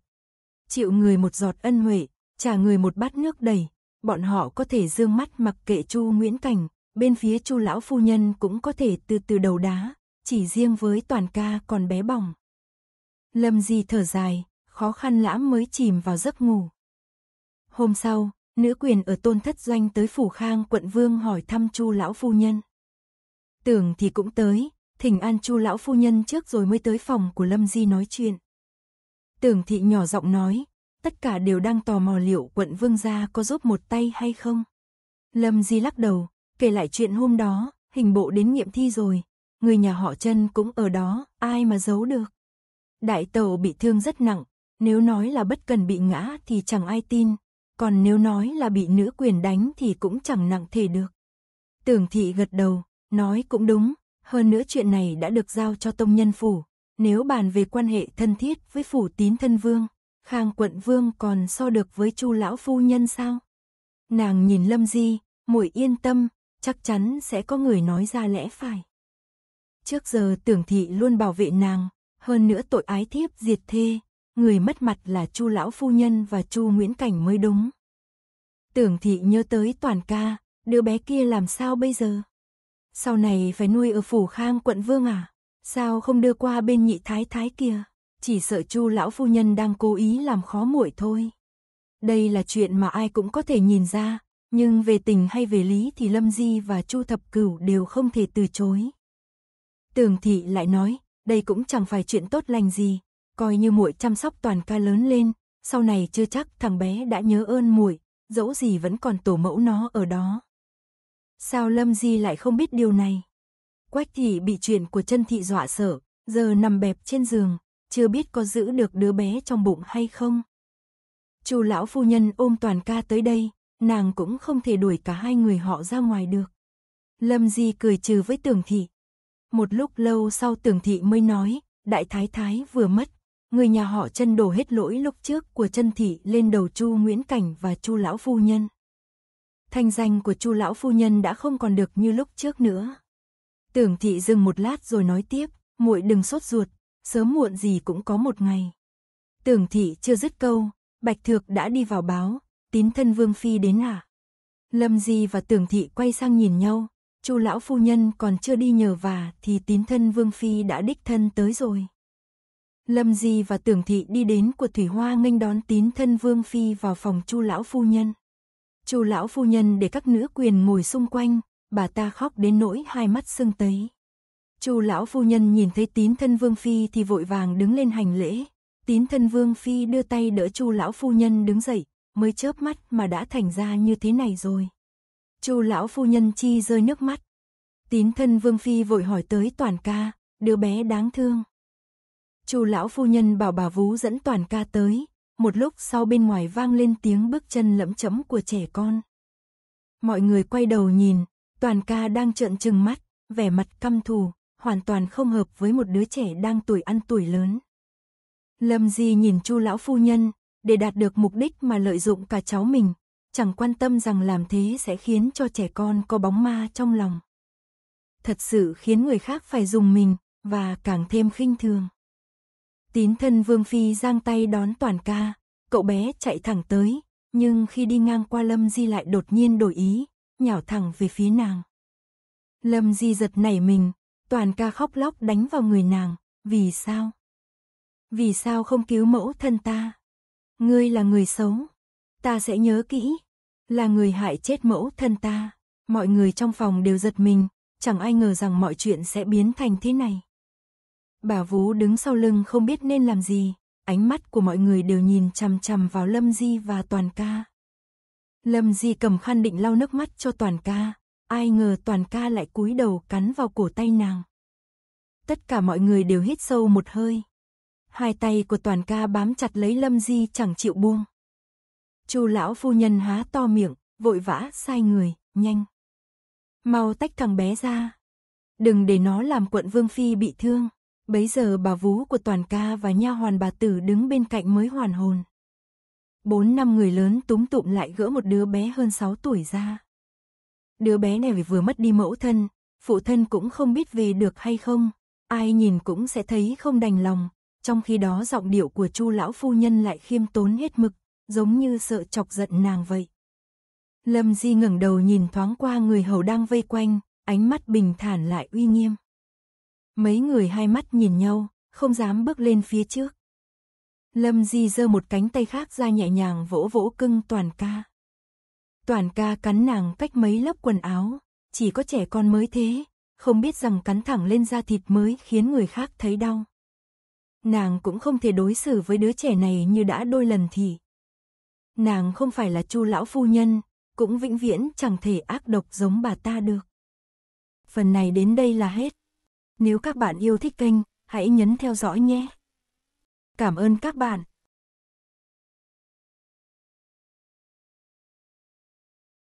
Chịu người một giọt ân huệ, trả người một bát nước đầy, bọn họ có thể dương mắt mặc kệ Chu Nguyễn Cảnh, bên phía Chu lão phu nhân cũng có thể từ từ đầu đá, chỉ riêng với toàn ca còn bé bỏng. Lâm Di thở dài, khó khăn lãm mới chìm vào giấc ngủ. Hôm sau, nữ quyền ở tôn thất doanh tới phủ khang quận vương hỏi thăm chu lão phu nhân. Tưởng thì cũng tới, thỉnh an chu lão phu nhân trước rồi mới tới phòng của Lâm Di nói chuyện. Tưởng thị nhỏ giọng nói, tất cả đều đang tò mò liệu quận vương gia có giúp một tay hay không. Lâm Di lắc đầu, kể lại chuyện hôm đó, hình bộ đến nghiệm thi rồi, người nhà họ chân cũng ở đó, ai mà giấu được. Đại tàu bị thương rất nặng, nếu nói là bất cần bị ngã thì chẳng ai tin, còn nếu nói là bị nữ quyền đánh thì cũng chẳng nặng thể được. Tưởng thị gật đầu, nói cũng đúng, hơn nữa chuyện này đã được giao cho tông nhân phủ, nếu bàn về quan hệ thân thiết với phủ tín thân vương, khang quận vương còn so được với chu lão phu nhân sao? Nàng nhìn lâm di, muội yên tâm, chắc chắn sẽ có người nói ra lẽ phải. Trước giờ tưởng thị luôn bảo vệ nàng, hơn nữa tội ái thiếp diệt thê, người mất mặt là Chu lão phu nhân và Chu Nguyễn Cảnh mới đúng. Tưởng thị nhớ tới toàn ca, đứa bé kia làm sao bây giờ? Sau này phải nuôi ở phủ khang quận vương à? Sao không đưa qua bên nhị thái thái kia? Chỉ sợ Chu lão phu nhân đang cố ý làm khó muội thôi. Đây là chuyện mà ai cũng có thể nhìn ra, nhưng về tình hay về lý thì Lâm Di và Chu Thập Cửu đều không thể từ chối. Tường thị lại nói, đây cũng chẳng phải chuyện tốt lành gì, coi như muội chăm sóc toàn ca lớn lên, sau này chưa chắc thằng bé đã nhớ ơn muội, dẫu gì vẫn còn tổ mẫu nó ở đó. Sao Lâm Di lại không biết điều này? Quách thị bị chuyện của chân thị dọa sợ, giờ nằm bẹp trên giường, chưa biết có giữ được đứa bé trong bụng hay không. Chu lão phu nhân ôm toàn ca tới đây, nàng cũng không thể đuổi cả hai người họ ra ngoài được. Lâm Di cười trừ với Tường thị, một lúc lâu sau tưởng thị mới nói, đại thái thái vừa mất, người nhà họ chân đổ hết lỗi lúc trước của chân thị lên đầu chu Nguyễn Cảnh và chu lão phu nhân. Thanh danh của chu lão phu nhân đã không còn được như lúc trước nữa. Tưởng thị dừng một lát rồi nói tiếp, muội đừng sốt ruột, sớm muộn gì cũng có một ngày. Tưởng thị chưa dứt câu, Bạch Thược đã đi vào báo, tín thân Vương Phi đến à? Lâm Di và Tưởng thị quay sang nhìn nhau, Chu lão phu nhân còn chưa đi nhờ và thì tín thân Vương Phi đã đích thân tới rồi. Lâm Di và Tưởng Thị đi đến của Thủy Hoa nghênh đón tín thân Vương Phi vào phòng Chu lão phu nhân. Chu lão phu nhân để các nữ quyền ngồi xung quanh, bà ta khóc đến nỗi hai mắt sưng tấy. Chu lão phu nhân nhìn thấy tín thân Vương Phi thì vội vàng đứng lên hành lễ. Tín thân Vương Phi đưa tay đỡ Chu lão phu nhân đứng dậy, mới chớp mắt mà đã thành ra như thế này rồi. Chu lão phu nhân chi rơi nước mắt. Tín thân Vương Phi vội hỏi tới toàn ca, đứa bé đáng thương. Chu lão phu nhân bảo bà vú dẫn toàn ca tới, một lúc sau bên ngoài vang lên tiếng bước chân lẫm chấm của trẻ con. Mọi người quay đầu nhìn, toàn ca đang trợn trừng mắt, vẻ mặt căm thù, hoàn toàn không hợp với một đứa trẻ đang tuổi ăn tuổi lớn. Lâm Di nhìn Chu lão phu nhân, để đạt được mục đích mà lợi dụng cả cháu mình, chẳng quan tâm rằng làm thế sẽ khiến cho trẻ con có bóng ma trong lòng. Thật sự khiến người khác phải dùng mình, và càng thêm khinh thường. Tín thân Vương Phi giang tay đón toàn ca, cậu bé chạy thẳng tới, nhưng khi đi ngang qua Lâm Di lại đột nhiên đổi ý, nhào thẳng về phía nàng. Lâm Di giật nảy mình, toàn ca khóc lóc đánh vào người nàng, vì sao? Vì sao không cứu mẫu thân ta? Ngươi là người xấu, ta sẽ nhớ kỹ, là người hại chết mẫu thân ta. Mọi người trong phòng đều giật mình, chẳng ai ngờ rằng mọi chuyện sẽ biến thành thế này. Bà Vũ đứng sau lưng không biết nên làm gì, ánh mắt của mọi người đều nhìn chằm chằm vào Lâm Di và Toàn ca. Lâm Di cầm khăn định lau nước mắt cho Toàn ca, ai ngờ Toàn ca lại cúi đầu cắn vào cổ tay nàng. Tất cả mọi người đều hít sâu một hơi. Hai tay của Toàn ca bám chặt lấy Lâm Di chẳng chịu buông. Chu lão phu nhân há to miệng, vội vã sai người, nhanh. Mau tách thằng bé ra. Đừng để nó làm quận vương phi bị thương. Bấy giờ bà vú của toàn ca và nha hoàn bà tử đứng bên cạnh mới hoàn hồn. Bốn năm người lớn túm tụm lại gỡ một đứa bé hơn 6 tuổi ra. Đứa bé này vừa mất đi mẫu thân, phụ thân cũng không biết về được hay không, ai nhìn cũng sẽ thấy không đành lòng, trong khi đó giọng điệu của Chu lão phu nhân lại khiêm tốn hết mực giống như sợ chọc giận nàng vậy. Lâm Di ngẩng đầu nhìn thoáng qua người hầu đang vây quanh, ánh mắt bình thản lại uy nghiêm. Mấy người hai mắt nhìn nhau, không dám bước lên phía trước. Lâm Di giơ một cánh tay khác ra nhẹ nhàng vỗ vỗ cưng Toàn ca. Toàn ca cắn nàng cách mấy lớp quần áo, chỉ có trẻ con mới thế, không biết rằng cắn thẳng lên da thịt mới khiến người khác thấy đau. Nàng cũng không thể đối xử với đứa trẻ này như đã đôi lần thì. Nàng không phải là chu lão phu nhân, cũng vĩnh viễn chẳng thể ác độc giống bà ta được. Phần này đến đây là hết. Nếu các bạn yêu thích kênh, hãy nhấn theo dõi nhé. Cảm ơn các bạn.